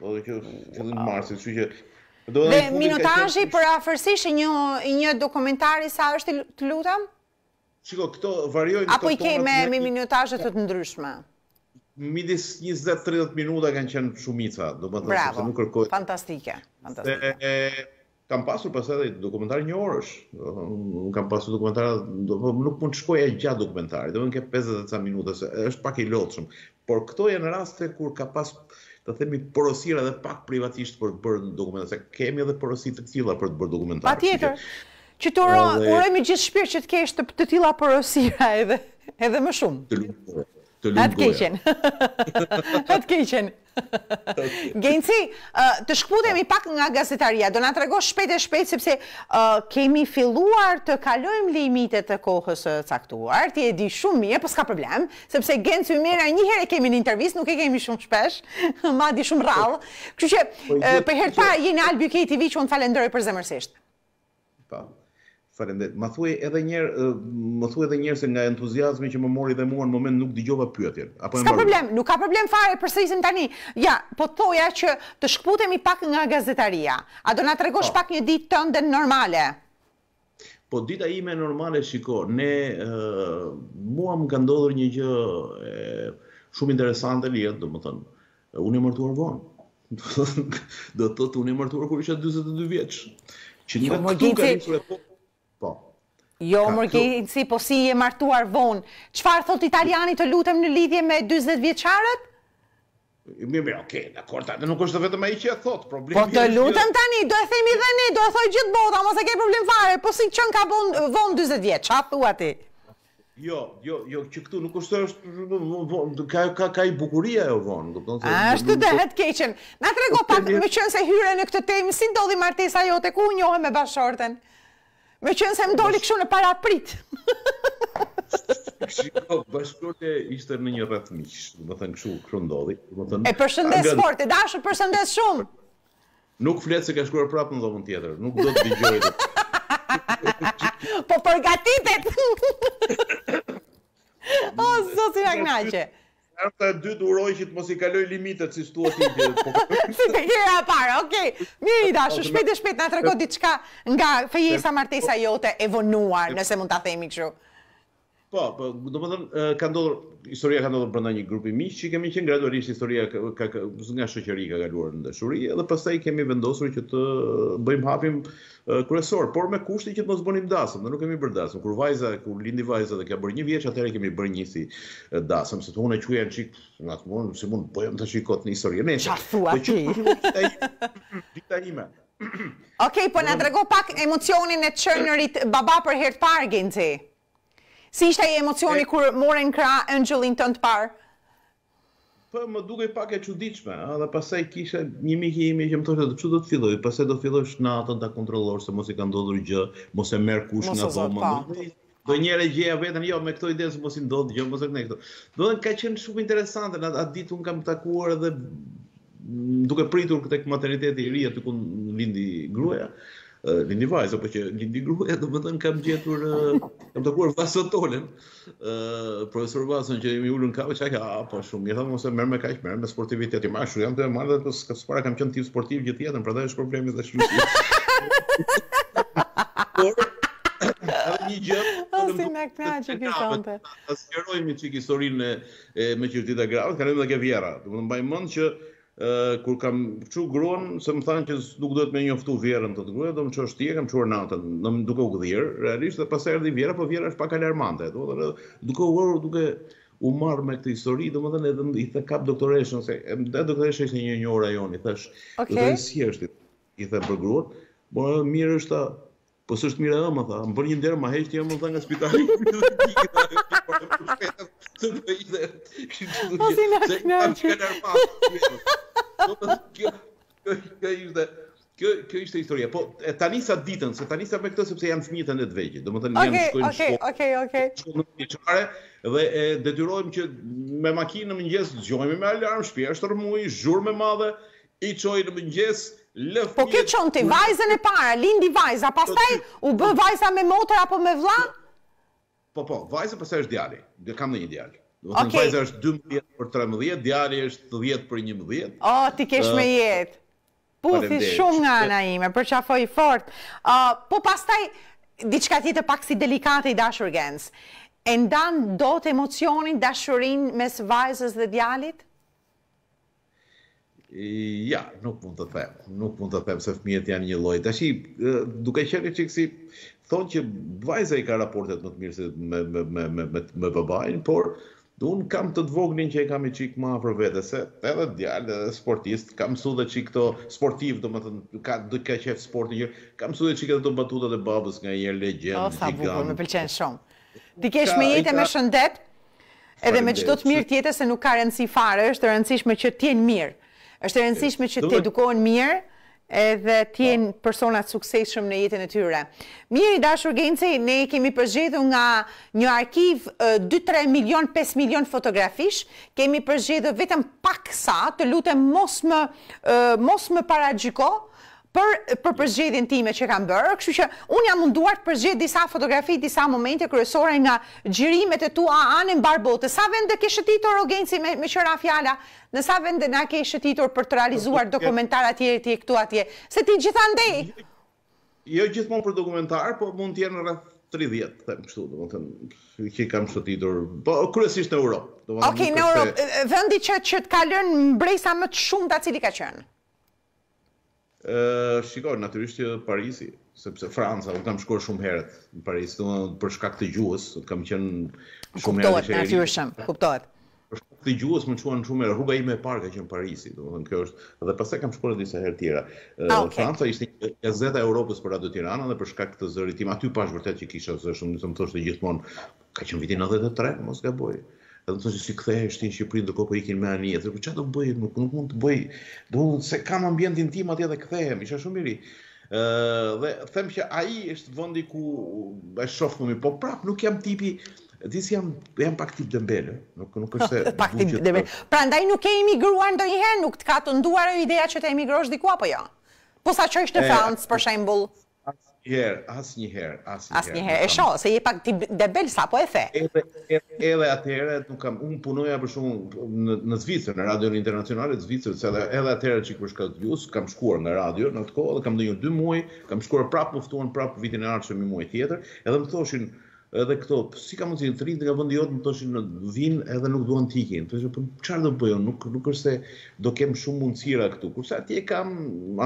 Do të thotë që fillim marsit, kështu që do të thotë minutazhi për afërsisht një një dokumentari sa është të lutem. Shiko, këto variojnë... Apo i kej me minutashet të të ndryshme? Midis 20-30 minuta kanë qenë shumica. Bravo, fantastike. Kam pasur pas edhe dokumentar një orësh. Kam pasur dokumentar... Po nuk mund të shkoj e gjatë dokumentar, Dhe më nke 50-30 minuta. është pak i lotëshmë. Por këto janë raste kur ka pas të themi porosira dhe pak privatisht për të bërë dokumentar. Se kemi edhe porosit të këtila për të bërë dokumentar. Pa tjetër që të urojmë i me gjithë shpirë që të kesh të, tila porosira edhe, edhe më shumë. Të lumë të lumë <laughs> Atë keqen. Atë keqen. Genci, të shkputemi pak nga gazetaria, do nga të rego shpet e shpet, sepse kemi filluar të kalojmë limitet të kohës të caktuar, ti e di shumë mirë, për po s'ka problem, sepse Genci u mira një herë e kemi një intervjis, nuk e kemi shumë shpesh, <laughs> ma di shumë rallë. kështu që po, po, për herë pa, jeni Albi Kej TV që unë falenderoj për zemërsisht. Pa, Faleminderit. Më thuaj edhe një herë, më thuaj edhe një herë se nga entuziazmi që më mori dhe mua në moment nuk dëgjova pyetjen. Apo ka problem, nuk ka problem fare, përsërisim tani. Ja, po thoja që të shkputemi pak nga gazetaria. A do na tregosh po. pak një ditë tënde normale? Po dita ime normale, shiko, ne mua më ka ndodhur një gjë shumë interesante lirë, domethënë, thënë. Unë jam martuar vonë. <laughs> do të thotë unë jam martuar kur isha 42 vjeç. Që jo, një vetë këtu e po... Jo, mërgjën, si, po si je martuar vonë. Qfar thot italiani të lutem në lidhje me 20 vjeqarët? Mi, mi, oke, okay, dakor, ta nuk është vetëm a i që e thot, problemi... Po të lutem tani, do e themi dhe ne, do e thoi gjithë bota, mos e ke problem fare, po si qënë ka vonë von 20 vjetë, qa thua ti? Jo, jo, jo, që këtu nuk është është, von, ka, ka, ka i bukuria e von, këtë në thotë. A, është të dëhet keqen, na të rego po pak, një... me qënë se hyre në këtë temë, si ndodhi martesa jote, ku njohë me bashorten? Me që se më doli këshu në para prit. <laughs> Shiko, bashkërote ishte në një rrët miqë, dhe më thënë këshu këshu ndodhi. E përshëndes fort, e dashë përshëndes shumë. Nuk fletë se ka shkuar prapë në dohën tjetër, nuk do të digjojtë. <laughs> Po përgatitet! <laughs> O, zësë i në knaqe. Arta e dytë uroj që të mos i kaloj limitet si stuat i Si të po- <laughs> kjera para, parë, okej. Mirë i po, shpejt e shpejt nga të rëgjot diçka nga fejesa martesa jote e vonuar, nëse mund të themi këshu. Po, po, do më thënë, ka ndodhur, historia ka ndodhur brënda një grupi mi, që kemi qenë gradualisht historia ka, ka, nga shoqëria ka galuar në dëshuri, edhe pasaj kemi vendosur që të bëjmë hapim kryesor, por me kushti që të mos bënim dasëm, dhe nuk kemi bërë dasëm. Kur vajza, kur lindi vajza dhe ka bërë një vjeç, atëherë kemi bërë një si dasëm, se të unë e quja në qikë, nga të mund, si mund bëjmë po të qikot në histori. Ne, thua ti? <laughs> ime. Okej, okay, po na drego pak emocionin e qënërit baba për hertë Si ishte e emocioni kur moren kra Angelin të në të parë? Po, më duke pak e qudichme, a, dhe pasaj kisha një miki imi që më thoshtë, që do të filloj, pasaj do të filloj shnatën të kontrolor, se mos i ka ndodhur gjë, mos e merë kush nga dhomë, Do njëre gjeja vetën, jo, me këto ide se mos i ndodhë, jo, mos e këne këto. Do dhe ka qenë shumë interesante, në atë ditë unë kam takuar edhe duke pritur këtë maternitet i rria të kun lindi gruja, lindi vajzë, apo që lindi gruja, do më thënë kam gjetur, kam të kuar vasën tolen, uh, profesor vasën që i ullën kave, që a ka, a, po shumë, mjetë, mëse mërë me kaqë, merr me sportivitet, i mashkull, jam të marr dhe, së para kam qenë tip sportiv gjithë jetën, pra dhe është problemi dhe shumë. Por, edhe një gjë, Si në kënaqë që kishtonte. Ta sëgjerojmë një qik historinë me qërtita gravët, ka në dhe ke vjera. Dhe më të mbaj mëndë që kur kam qu gruan se më thanë që nuk duhet më njoftu vjerën të, të gruaja, do më çosh ti, kam çuar natën, do më duke u gdhir, realisht dhe pas erdhi vjera, po vjera është pak alarmante, do të duke u duke u marr me këtë histori, domethënë edhe i the kap doktoreshën se edhe doktoresha ishte një njohur ajon, i thash, okay. do të i the për gruan, por mirë është ta Po s'është mirë edhe më tha, më bën një nderë, më heqti jam edhe nga spitali. Po si na kënaqë. Kjo kjo ishte Kjo kjo ishte historia. Po e tani sa ditën, se tani sa me këtë sepse janë fëmijët anë të vegjël. Domethënë janë shkojnë në shkollë. Okej, okej, okej. Në qeçare dhe e detyrohem që me makinë në mëngjes dëgjojmë me alarm shtëpi, është rrëmuj, zhurmë madhe, i çojë në mëngjes, Po ke qënë ti, vajzën e para, lindi vajza, pastaj u bë vajza me motor apo me vla? Po, po, vajzë përse është djali, dhe kam në një djali. vajzë është 12 për 13, djali është 10 për 11. O, oh, ti kesh me jetë. Puthi shumë nga ana ime, për i fort. Uh, po pastaj, diçka tjetë pak si delikate i dashur gens. E ndan do të emocionin dashurin mes vajzës dhe djalit? Ja, nuk mund të them, nuk mund të them se fëmijët janë një lloj. Tashi, duke qenë çik si thonë që vajza i ka raportet më të mirë se me me me me me, me babain, por un kam të vogëlin që e kam i çik më afër vetes, se edhe djalë edhe sportist, kam mësuar edhe çik këto sportiv, domethënë ka do të qef sportin që kam mësuar edhe çik këto batutat e babës nga një legjend. Oh, sa bukur, më pëlqen shumë. Ti kesh me jetë me shëndet. Edhe me çdo të mirë tjetër se nuk ka rëndësi fare, është e rëndësishme që të jenë mirë është e rëndësishme që të edukohen mirë edhe tjenë po. personat sukseshëm në jetën e tyre. Mirë i dashur gjenëci, ne kemi përgjithu nga një arkiv 2-3 milion, 5 milion fotografish, kemi përgjithu vetëm pak sa të lutëm mos më para gjyko, për për përzgjedhjen time që kam bërë, kështu që un jam munduar të përzgjedh disa fotografi, disa momente kryesore nga xhirimet e tua anën barbote. Sa vende ke shëtitur Ogenci me me qëra fjala? Në sa vende na ke shëtitur për të realizuar dokumentar atje e këtu atje? Se ti gjithandej jo, jo gjithmonë për dokumentar, po mund të jenë rreth 30, them kështu, domethënë që kam shëtitur, po kryesisht në Europë. Okej, në Europë, vendi që që të kalon mbresa më të shumtë cili ka qenë. Ëh, shikoj, natyrisht që Parisi, sepse Franca u kam shkuar shumë herët në Paris, domethënë për shkak të gjuhës, kam qenë shumë herë. Kuptohet, natyrisht, kuptohet. Për shkak të gjuhës më çuan shumë herë, rruga ime e parë ka qenë Parisi, domethënë kjo është, dhe pastaj kam shkuar disa herë tjera. Ah, okay. Franca ishte gazeta e Europës për ato Tirana dhe për shkak të zërit tim aty pash vërtet që kisha zë shumë, domethënë thoshte gjithmonë ka qenë viti 93, mos gaboj edhe si kthehesh ti në Shqipëri do po për ikin me anije. njëtër, po çfarë do bëj? Nuk, nuk mund të bëj. Do se kam ambientin tim atje dhe kthehem. Isha shumë i ri. dhe them që ai është vendi ku e shoh më mirë. Po prap nuk jam tipi Dhe si jam, jam pak tip dëmbelë, nuk, është <laughs> pak tip dëmbelë, pra ndaj nuk e emigruar ndo njëherë, nuk të ka të nduar e ideja që të emigrosh dikua, po jo? Po sa që është në Francë, për shembul? njëherë, asë njëherë. Asë njëherë, e shohë, se je pak ti debel sa po e the. Edhe atëherë, nuk kam, unë punoja për shumë në Zvicër, në Radio Internacionalit Zvicër, se edhe atëherë që kërë shkatë gjus, kam shkuar në radio, në të kohë, dhe kam dhe një dy muaj, kam shkuar prapë muftuar, prapë vitin e arqëm i muaj tjetër, edhe më thoshin, edhe këto, si ka mundësi të rinë nga vendi jot, thonë në vinë edhe nuk duan të ikin. Thonë se po çfarë do bëjon? Nuk nuk është se do kem shumë mundësira këtu. Kurse atje kam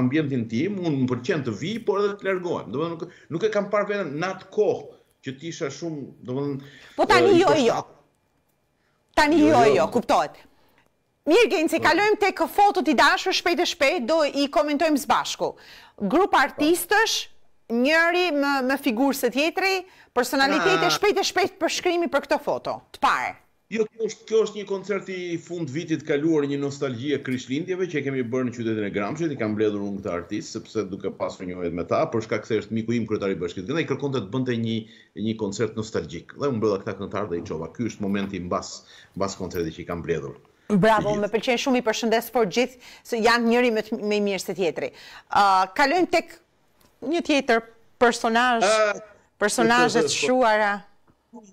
ambientin tim, unë më pëlqen të vi, por edhe të largohem. Domethënë nuk nuk e kam parë vetëm nat kohë që t'isha isha shumë, domethënë Po tani eh, jo, jo. Tani jo, jo, jo, jo kuptohet. Mirë po. kalojmë tek fotot i dashur shpejt e shpejt, do i komentojmë së bashku. Grup po. artistësh, njëri me figurë se tjetëri, personalitet ah. e shpejt e shpejt për shkrimi për këto foto, të parë. Jo, kjo është, kjo është një koncert i fund vitit kaluar një nostalgjia krishtlindjeve që e kemi bërë në qytetin e Gramshit, i kam mbledhur unë këta artist sepse duke pasur një vit me ta, për shkak se është miku im kryetari i bashkisë. Ne kërkonte të bënte një një koncert nostalgjik. Dhe unë mbledha këtë këngëtar dhe i çova. Ky është momenti mbas mbas koncerti që i kam mbledhur. Bravo, më pëlqen shumë i përshëndes për gjithë, se janë njëri me, me mirë se tjetri. Uh, kalojmë tek një tjetër personaj, uh, personajet shuara?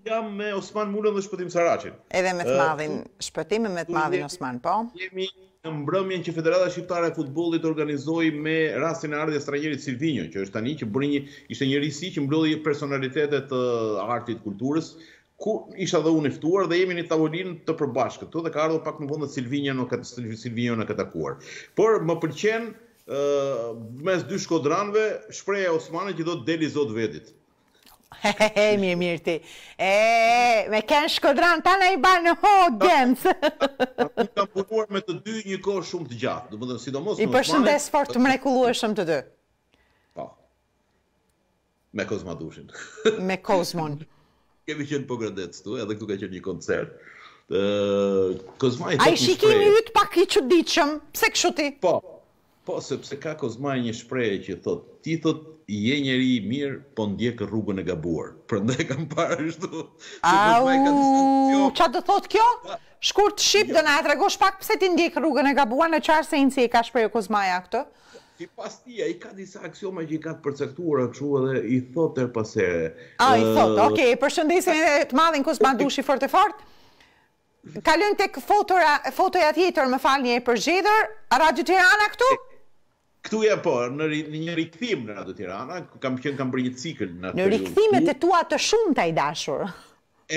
Jam me Osman Mullën dhe Shpëtim Saracin. Edhe me të madhin Shpëtim e me të madhin Osman, po? Jemi në mbrëmjen që Federata Shqiptare e Futbolit organizoi me rastin e ardhjes trajnerit Silvinho, që është tani që bërë një ishte një risi që mblodhi personalitetet të artit kulturës, ku isha dhe unë ftuar dhe jemi në tavolinë të përbashkët dhe ka ardhur pak më vonë Silvinho në këtë në këtë kuar. Por më pëlqen mes dy shkodranve, shpreja Osmani që do të deli zotë vetit. He, he, he, mirë, mirë ti. E, me kënë shkodran, ta në i banë në hoë, gëmës. Ta kam punuar me të dy një kohë shumë të gjatë. Dë më dhe sidomos I përshëm fort të mrekulu e shumë të dy. Pa. Po. Me Kozma Dushin. me Kozmon. <laughs> Kemi qenë përgradet po së tu, edhe këtu ka qenë një koncert. Kozma i thot një shprejë. A i shikimi ytë pak i që diqëm. Pse kështu ti? Po. Po, sepse ka Kozmaj një shpreje që thot, ti thot, je njeri i mirë, po ndjekë rrugën e gabuar. Për ndaj kam parë është të... A, u, që të thot kjo? Po. Shkur të shqipë dhe nga të regosh pak pëse ti ndjekë rrugën e gabuar, në qarë se inësi e ka shpreje Kozmaja këtë? Si pas tia, i ka disa aksioma që i ka të përcaktuar akshu edhe i thot të pasere. A, i thot, oke, për shëndesim e të madhin kësë dushi fort e fort. Kalën të këtë fotoja tjetër më falën e përgjeder, a Tirana këtu? Këtu jam po, në një rikëthim në Radio Tirana, kam qënë kam bërë një cikën në periud. Në rikëthimet e tua të shumë të ajdashur.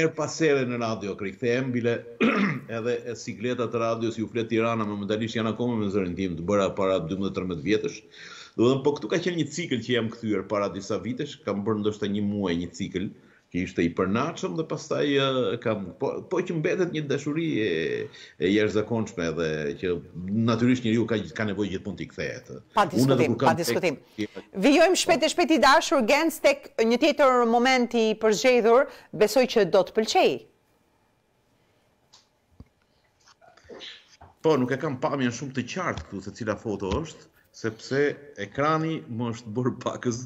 Erë pasere në radio, kërikëthe embile, <clears throat> edhe e sikleta të radio si u fletë Tirana, më më dalisht janë akome me zërën tim të bëra para 12-13 vjetësh. Dhe dhe po këtu ka qënë një cikën që jam këthyër para disa vitesh, kam bërë ndoshta një muaj një cikën, që ishte i përnaqëm dhe pastaj kam, Po, po që mbetet një dashuri e, e jashtëzakonshme zakonçme dhe që naturisht një riu ka, ka nevoj gjithë pun t'i këthejet. Pa diskutim, pa diskutim. Tek... Vijojmë shpet e shpet i dashur, gens tek një tjetër moment i përgjedhur, besoj që do të pëlqej. Po, nuk e kam pamjen shumë të qartë këtu se cila foto është, sepse ekrani më është bërë pakës.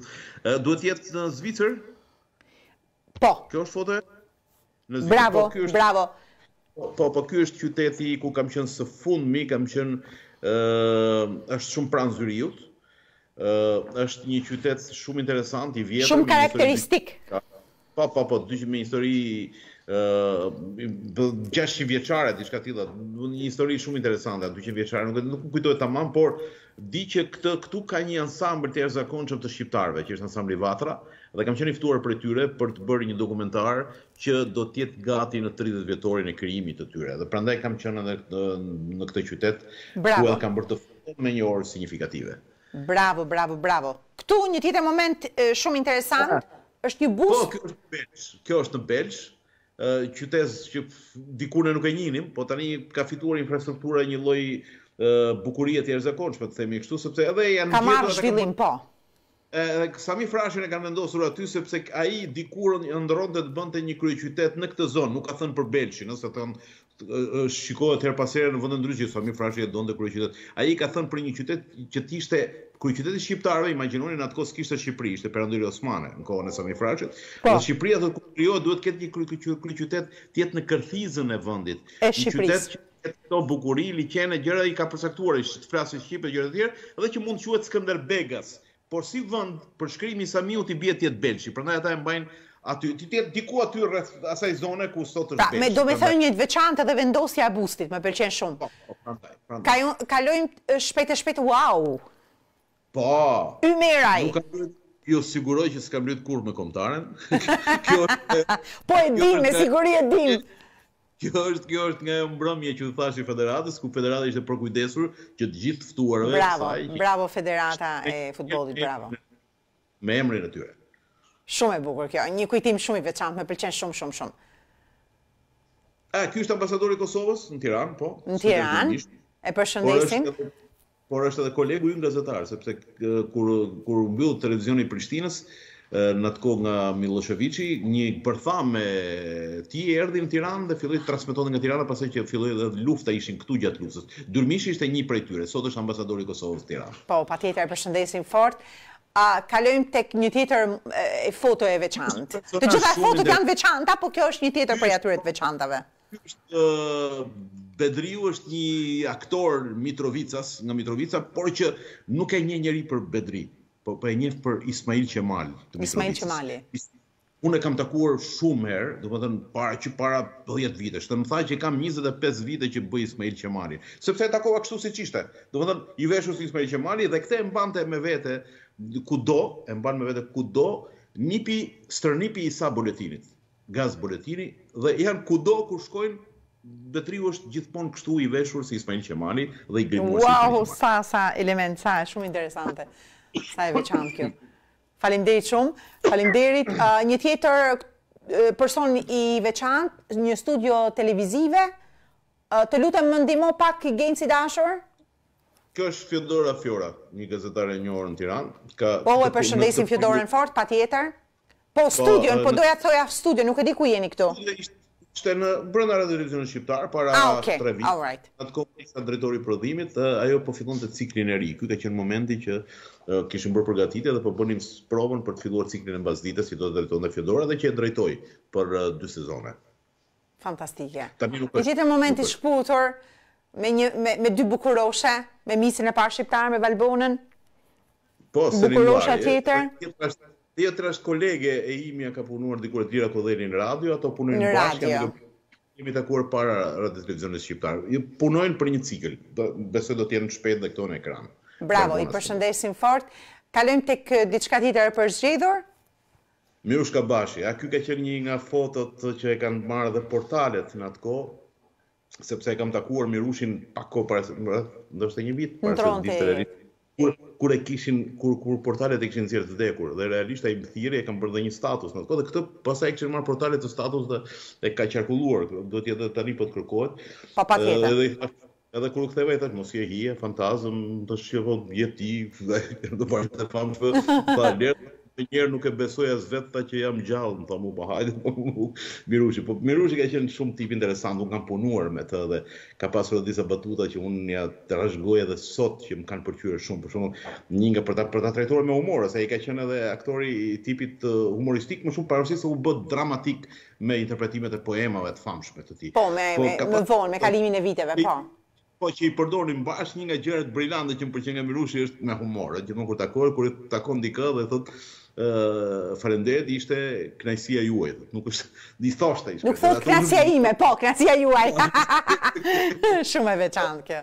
Duhet jetë në Zvicër, Po. Kjo është foto? Në bravo, po, është, bravo. Po, po, kjo është qyteti ku kam qenë së fund mi, kam qenë, është shumë pranë zyriut, është një qytet shumë interesant, i vjetër. Shumë karakteristik. po, po, po, 2000 histori, ë 600 vjeçare diçka tilla, një histori shumë interesante 200 vjeçare, nuk e të tamam, por di që këtu ka një ansambël të arzakonshëm të shqiptarëve, që është ansambli Vatra, dhe kam qenë i ftuar për tyre për të bërë një dokumentar që do të jetë gati në 30 vjetorin e krijimit të tyre. dhe prandaj kam qenë edhe në këtë qytet ku el kanë bërë të fërë me një orë signifikative. Bravo, bravo, bravo. Ktu një tjetër moment shumë interesant po, është një Bus. Po, kjo është në Belgj qytetë që dikur ne nuk e njinim, po tani ka fituar infrastruktura një lloj bukurie të jashtëzakonshme, të themi kështu, sepse edhe janë gjetur atë. Ka marrë zhvillim, po. Edhe mi frashin e kanë vendosur aty sepse ai diku dhe të bënte një kryeqytet në këtë zonë, nuk ka thënë për Belçin, ose thon shikohet her pasere në vëndë ndryshë, sa mi frashe e donë dhe kërë qytet. A i ka thënë për një qytet që ti ishte, kërë qytet i shqiptarve, imaginoni në atë kosë kishtë Shqipëri, ishte perandurit Osmane, në kohën e sa mi frashe, po. dhe Shqipëria dhe kërë jo, duhet këtë një kërë qytet tjetë në kërthizën e vëndit. E Shqipëris. Një qytet që këtë të bukuri, liqene, gjëra i ka përsektuar, ishtë frasë Shqipët, gjëra dhe dhe që mund që e të skëndër Begas, por si vënd përshkrimi shkrimi sa miut i bjet tjetë Belqi, përndaj ata e mbajnë aty, diku aty rreth asaj zone ku sot është. Pra, me do me thonë një veçantë edhe vendosja e bustit, më pëlqen shumë. Po, po, prandaj, prandaj. Ka kalojm shpejt e shpejt, wow. Po. Ymeraj. Nuk Jo, siguroj që s'kam lyt kur me komtaren. <laughs> kjo po e di, me siguri e di. Kjo është, kjo është nga e mbrëmje që u thashtë i federatës, ku federata ishte përkujdesur që të gjithë ftuarve. Bravo, bravo federata e futbolit, bravo. Me emrin e tyre. Shumë e bukur kjo, një kujtim shumë i veçantë, më pëlqen shumë shumë shumë. A ky është ambasadori i Kosovës në Tiranë, po? Në Tiranë. E përshëndesim. Por është edhe kolegu i gazetarë, sepse kur kur u mbyll televizioni i Prishtinës në të kohë nga Miloševiqi, një përthame, ti ti erdi në Tiranë dhe filloi të transmetonte nga Tirana, pasi që filloi edhe lufta ishin këtu gjatë luftës. Dyrmishi ishte një prej tyre, sot është ambasadori i Kosovës në Tiranë. Po, patjetër e përshëndesim fort a kalojmë tek një tjetër e, foto e veçantë. Të gjitha fotot janë veçanta, po kjo është një tjetër për atyre të veçantave. Është Bedriu është një aktor Mitrovicas, nga Mitrovica, por që nuk e një njëri për Bedri, po, po e njeh për Ismail Qemal. Ismail Qemali. Ismail Unë e kam takuar shumë herë, dhe më thënë, para që para 10 vite, shtë më thaj që kam 25 vite që bëj Ismail Qemari, sepse e takova kështu si qishte, dhe më thënë, i veshur si Ismail Qemari, dhe këte e mbante me vete, ku do, e mbante me vete ku do, nipi, stërnipi i sa boletinit, gaz boletini, dhe janë ku do, ku shkojnë, Betriu është gjithmonë kështu i veshur si Ismail Qemari, dhe i grimuar si Ismail Qemani. Wow, sa, sa element, sa, shumë interesante. Sa e veçantë kjo. Falimderit shumë. Falimderit. Një tjetër person i veçantë, një studio televizive. Të lutëm më ndimo pak i genë si dashër? Kjo është Fjodora Fjora, një gazetare një orë në Tiran. Po, e përshëndesim Fjodora në fort, pa tjetër. Po, po studion, po doja të thoja studion, nuk e di ku jeni këtu. Ishte në brenda radhë drejtorit shqiptar para 3 ah, okay. all Right. Në ishte drejtori i prodhimit, ajo po fillonte ciklin e ri. Ky ka qenë momenti që kishim bërë përgatitje dhe po për bënim provën për të filluar ciklin e mbasdites, si do të drejtonte Fedora dhe që e drejtoi për dy sezone. Fantastike. Tani nuk është. momenti i shputur me një me, me dy bukuroshe, me misin e parë shqiptar me Valbonën. Po, seriozisht. bukurosha tjetër. Tjetra jo është kolege e imja ka punuar dikur e tjera kodheni në radio, ato punojnë në bashkë, në radio. takuar para radio televizionës shqiptarë. Punojnë për një cikl, besoj do t'jenë shpet dhe këto në ekran. Bravo, i përshëndesim fort. Kalojmë tek diçka ti të zgjedhur? Mirush Kabashi, a kjo ka qenë një nga fotot që e kanë marrë dhe portalet në atë ko, sepse e kam takuar Mirushin pak ko parës, ndështë e një vit, parës e një vitë kur e kishin kur kur portalet e kishin nxjerrë të vdekur dhe realisht ai thirrje e kanë bërë dhe një status në atë dhe këtë pastaj e kishin marr portalet të status dhe e ka qarkulluar do të jetë tani po të kërkohet pa patjetër edhe edhe kur u ktheva i thash mos je hije fantazm do të shjevo jeti <laughs> do të bëj të famshëm pa <laughs> lehtë Dhe njerë nuk e besoj as vetë ta që jam gjallë, në thamu, pa po hajde, Mirushi. <laughs> Po, po Mirushi po, ka qenë shumë tip interesant, unë kam punuar me të dhe ka pasur edhe disa batuta që unë një të rashgoj edhe sot që më kanë përqyre shumë, për shumë një nga për ta, për ta trajtore me humor, ose i ka qenë edhe aktori tipit humoristik më shumë, parësi se u bët dramatik me interpretimet e poemave të famshme të ti. Po, me, po, me, pas... vonë, me kalimin e viteve, po. Po që i përdorim bash një nga gjërat brillante që më pëlqen nga Mirushi është me humor, gjithmonë kur takohet, kur takon dikë dhe thotë farendet ishte knajsia juaj. Nuk është një <laughs> thoshtë ishte. Nuk thoshtë knajsia ime, po, knajsia juaj. <laughs> Po. <laughs> Shumë e veçantë kjo.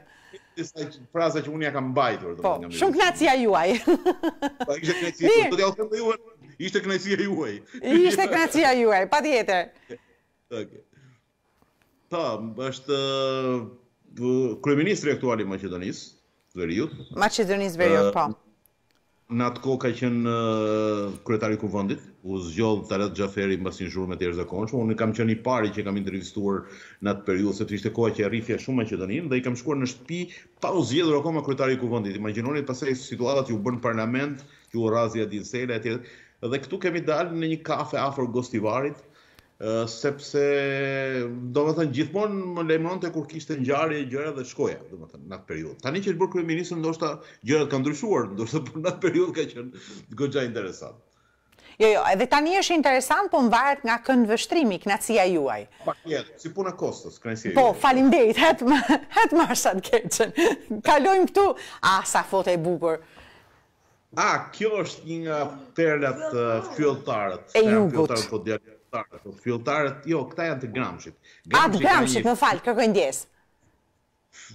Disa fraza që unë ja kam bajtur. Po, shumë knajsia juaj. Pa, po, ishte knajsia juaj. Do t'ja u thëmë juaj, ishte knajsia juaj. Ishte knajsia juaj, pa tjetër. Ok. Ta, është kreministri aktuali Macedonis, Veriut. Macedonis, Veriut, po. Po në atë kohë ka qenë kryetari i kuvendit, u zgjodh Talat Xhaferi mbas një zhurmë të jashtëzakonshme. Unë kam qenë i pari që kam intervistuar në atë periudhë, sepse ishte koha që rrifja shumë e qetënin dhe i kam shkuar në shtëpi pa u zgjedhur akoma kryetari i kuvendit. Imagjinoni pastaj situata që u bën në parlament, që u rrazi atë dinsela etj. Dhe këtu kemi dalë në një kafe afër Gostivarit, sepse do më thënë gjithmonë më lejmonën të kur kishtë në e gjëra dhe shkoja, do më thënë, në atë periud. Tani që është bërë kryeminist ndoshta gjërat kanë ndryshuar, ndoshta do për në atë periud ka qënë në gëgja interesant. Jo, jo, edhe tani është interesant, po më varet nga kënë vështrimi, këna cia juaj. Pa kjetë, si puna kostës, këna cia po, juaj. Po, falim dejt, hetë më është atë keqen. Kalojmë këtu, a, sa fote e bukur. A, kjo është një nga perlet fjotarët. Uh, e jugut. Fjotarët po djarët Filtarët, po filtarët, jo, këta janë të Gramshit. A, të Gramshit, më falë, kërkoj ndjesë.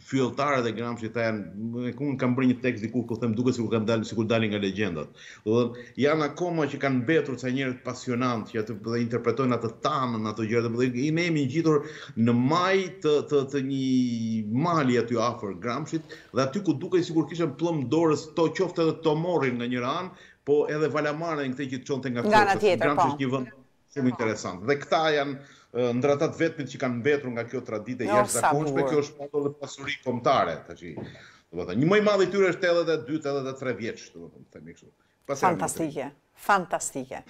Filtarët dhe Gramshit, ta janë, me kumën kam bërë një tekst diku, këtë them duke si ku kanë dalin, si ku dalin nga legendat. Dhe janë akoma që kanë betur ca njerët pasionant, që dhe interpretojnë atë tamën, në atë gjërët, dhe i ne jemi në gjithur në maj të një mali aty afer Gramshit, dhe aty ku duke si ku kishën plëm dorës të qoftë edhe të morin në një ranë, po edhe valamare në këte që të qonë të nga fërë, që që një vëndë shumë interesant. Dhe këta janë ndër ata vetmit që kanë mbetur nga kjo traditë e jashtëzakonshme, kjo është pato dhe pasuri kombëtare, tash. Do të thënë, një më i madh i tyre është 82, 83 vjeç, do të themi kështu. Fantastike, fantastike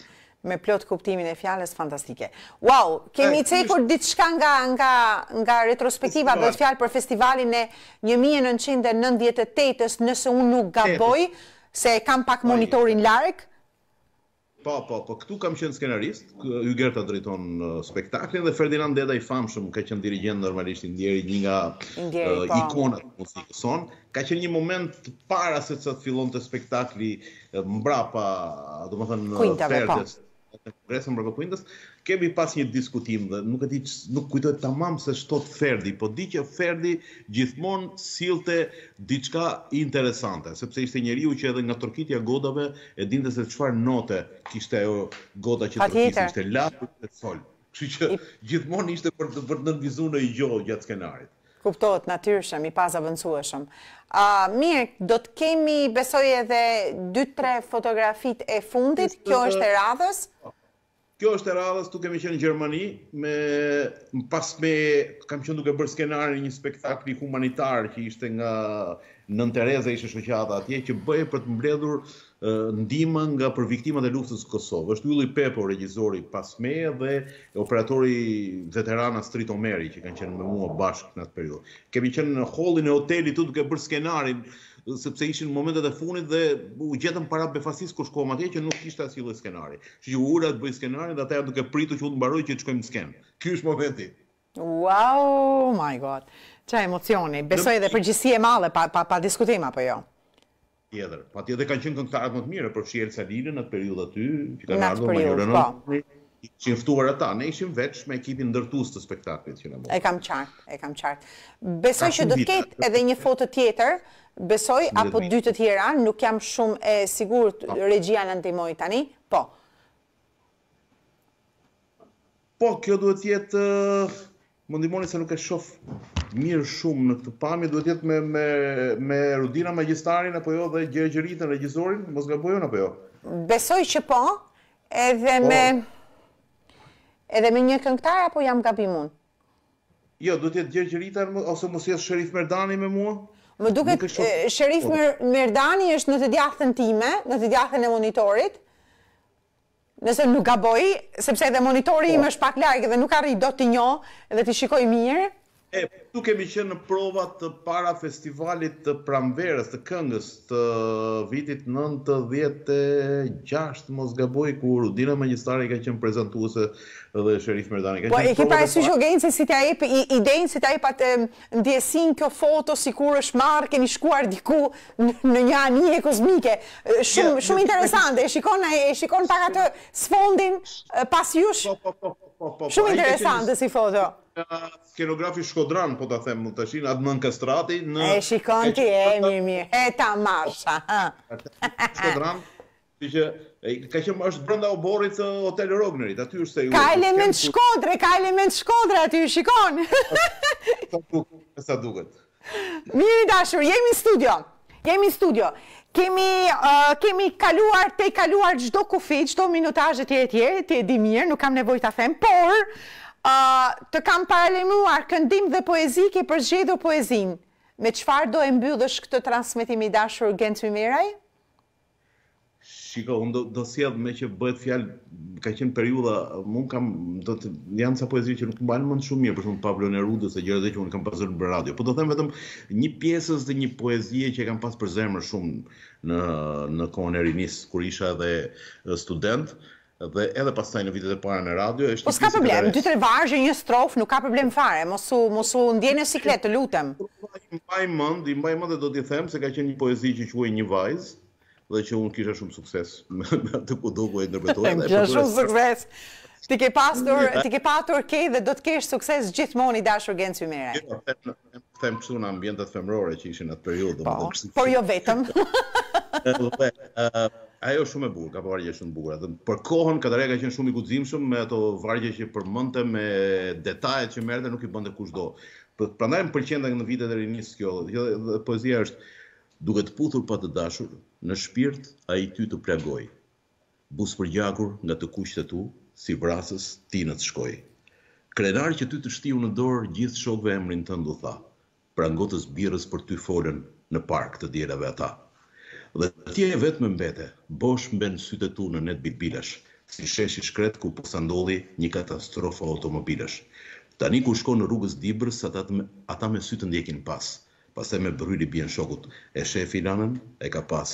me plot kuptimin e fjalës fantastike. Wow, kemi cekur diçka nga nga nga retrospektiva do të për festivalin e 1998-s, nëse unë nuk gaboj, se kam pak monitorin larg. Po, po, po, këtu kam qenë skenarist, ju gërta drejton spektaklin dhe Ferdinand Deda i famë shumë, ka qenë dirigent normalisht i ndjeri një nga po. ikonat të muzikës son. Ka qenë një moment para se të fillon të spektakli mbrapa, do më thënë, Ferdinand Deda i mbrapa shumë, kemi pas një diskutim dhe nuk e di nuk kujtohet tamam se shtot Ferdi, po di që Ferdi gjithmonë sillte diçka interesante, sepse ishte njeriu që edhe nga torkitja godave e dinte se çfarë note kishte ajo goda që tërkitej, ishte lart ose sol. Kështu që gjithmonë ishte për të bërë ndërvizuar në gjallë gjatë skenarit. Kuptohet natyrshëm, i pas Uh, mirë, do të kemi besoj edhe 2-3 fotografit e fundit, kjo është e radhës. Po, Kjo është e radhës, tu kemi qenë në Gjermani, me, pas me, kam qenë duke bërë skenarën një spektakli humanitar që ishte nga nën Tereza ishe shëqata atje, që bëje për të mbledhur ndima nga për viktimat e luftës të Kosovë. është Ulli Pepo, regjizori pas me dhe operatori veterana Street Omeri, që kanë qenë me mua bashkë në atë periodë. Kemi qenë në holin e hotelit, tu duke bërë skenarin, sepse ishin momentet e funit dhe u gjetëm para befasis kur shkova atje që nuk kishte asnjë lloj skenari. Që ju ura të bëj skenarin dhe ata janë duke pritur që u të mbaroj që të shkojmë në skenë. Ky është momenti. Wow, my god. Çaj emocioni, Besoj edhe përgjithësi e madhe pa pa pa diskutim apo jo. Tjetër. Patjetër kanë qenë këngëtarë më të mirë për Fshiel Salinën në atë periudhë aty, që kanë ardhur më në Ishim ftuar ata, ne ishim veç me ekipin ndërtues të spektaklit që ne mori. E kam qartë, e kam qartë. Besoj që do të ketë edhe një foto tjetër, besoj, apo dy të tjera, nuk jam shumë e sigur po. regjia në antimoj tani, po. Po, kjo duhet jetë, eh, më ndimoni se nuk e shofë mirë shumë në këtë pami, duhet jetë me rudina magjistarin, apo jo, dhe gjegjëritën, regjizorin, mos nga bojon, apo jo? Besoj që po, edhe po. me... Edhe me një këngtar, apo jam gabimun? Jo, duhet jetë Gjergjë ose mos jetë Sherif Merdani me mua? Më duke të shërif Merdani është në të djathën time, në të djathën e monitorit, nëse nuk ga boj, sepse edhe monitori po. im është pak largë dhe nuk arri do t'i njo dhe t'i shikoj mirë. E, Këtu kemi qenë në provat para festivalit të pramverës, të këngës të vitit 96 mos gaboj ku Rudina Magistari ka qenë prezentuose dhe Sherif Merdani. Po, e kipa e sushu gejnë se si të ajep, i dejnë se të ajep atë ndjesin kjo foto, si kur është marrë, keni shkuar diku në një anije kozmike. Shumë interesant, e shikon pak atë sfondin pas jush. Po, po, po, shumë interesant si foto nga skenografi Shkodran, po ta them, të shinë Adnan Kastrati. Në... E shikon ti, e mimi, e ta masha. Shkodran, që që ka qëmë është brënda o borit të hotel Rognerit, aty është se ju... Ka element kem... shkodre, ka element shkodre aty, shikon. Sa duket, sa duket. Mirë dashur, jemi studio, jemi studio. Kemi, uh, kemi kaluar, te kaluar gjdo kufit, gjdo minutajet e tjere, ti e di mirë, nuk kam nevoj të them, por, të kam paralemuar këndim dhe poezi, ke përgjedo poezim, Me qëfar do e mbyllësh këtë transmitim i dashur Gent Miraj? Shiko, unë do, do sjedh me që bëhet fjalë, ka qenë periuda, unë kam, do të janë sa poezi që nuk banë mund shumë mirë, për shumë Pablo Nerudës e gjerë dhe që unë kam pasur në radio. Po do them vetëm një pjesës dhe një poezie që kam pas për zemër shumë në, në kohën e rinis, kur isha dhe student, dhe edhe pastaj në vitet e para në radio është Po s'ka problem, dy tre vargje, një strof, nuk ka problem fare. Mos u ndjenë u ndjeni të lutem. I Mbaj mend, i mbaj mend dhe do t'i them se ka qenë një poezi që quhej Një vajzë dhe që unë kisha shumë sukses <laughs> me atë ku dogu e interpretoja. kisha shumë sukses. Ti ke pasur, <laughs> ti ke pasur ke dhe do të kesh sukses gjithmonë i dashur Genc Hymere. Jo, jo, them, them këtu në ambientet femërore që ishin atë periudhë, domethënë. Po, por jo vetëm. <laughs> ajo është shumë e bukur, ka pa po vargje shumë e bukur. Dhe për kohën Katarja ka qenë shumë i guximshëm me ato vargje që përmendte me detajet që merrte nuk i bënte kushdo. Prandaj më pëlqen në vitet e rinis kjo. Kjo poezia është duke të puthur pa të dashur në shpirt ai ty të plagoj. Bus për gjakur nga të kuqtë tu, si vrasës ti në të shkoj. Krenar që ty të shtiu në dorë gjithë shokëve emrin tënd u tha. Prangotës birrës për ty folën në park të dierave ata. Dhe tje e vetë më mbete, bosh mben sytë tu në net bilbilash, si sheshi shkret ku posa ndodhi një katastrofa automobilash. Tani ku shko në rrugës dibrës, ata me sytë ndjekin pas, pas e me bryri bjen shokut e shefi lanën, e ka pas.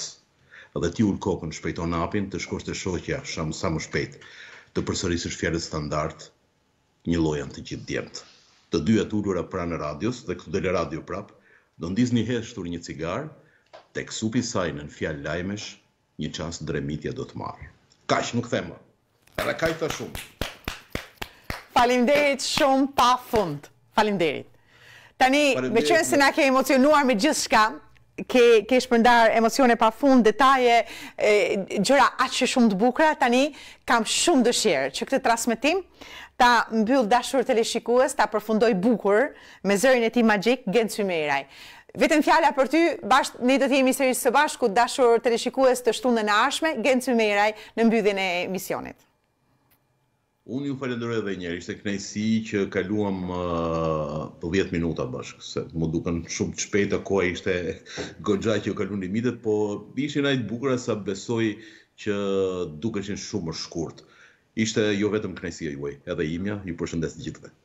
Dhe ti ullë kokën shpejton apin, të shkosht e shokja, shamë sa më shpejt, të përsërisë shfjale standart, një lojan të gjithë djemët. Të dy e të ullura pra në radios dhe këtë dele radio prapë, do ndiz një heshtur një cigarë, tek kësupi saj në fjalë lajmesh, një çast dremitja do të marr. Kaq nuk them më. Edhe kaq të shumë. Faleminderit shumë pa fund. Faleminderit. Tani, me qënë se na ke emocionuar me gjithë shka, ke, ke shpërndar emocione pa fund, detaje, gjëra atë që shumë të bukra, tani kam shumë dëshirë që këtë trasmetim ta mbyll dashur të leshikues, ta përfundoj bukur me zërin e ti magjik, gëndë së Vetëm fjala për ty, bash ne do të jemi sërish së bashku dashur të rishikues të shtunën e ardhshme, Genc meraj në mbylljen e misionit. Unë ju falenderoj edhe një herë, ishte kënaqësi që kaluam uh, 10 minuta bashkë, se më duken shumë të shpejta, koha ishte <laughs> goxha që një limitet, po ishin ai të bukura sa besoj që dukeshin shumë më shkurt. Ishte jo vetëm kënaqësia juaj, edhe imja, ju përshëndes të gjithëve.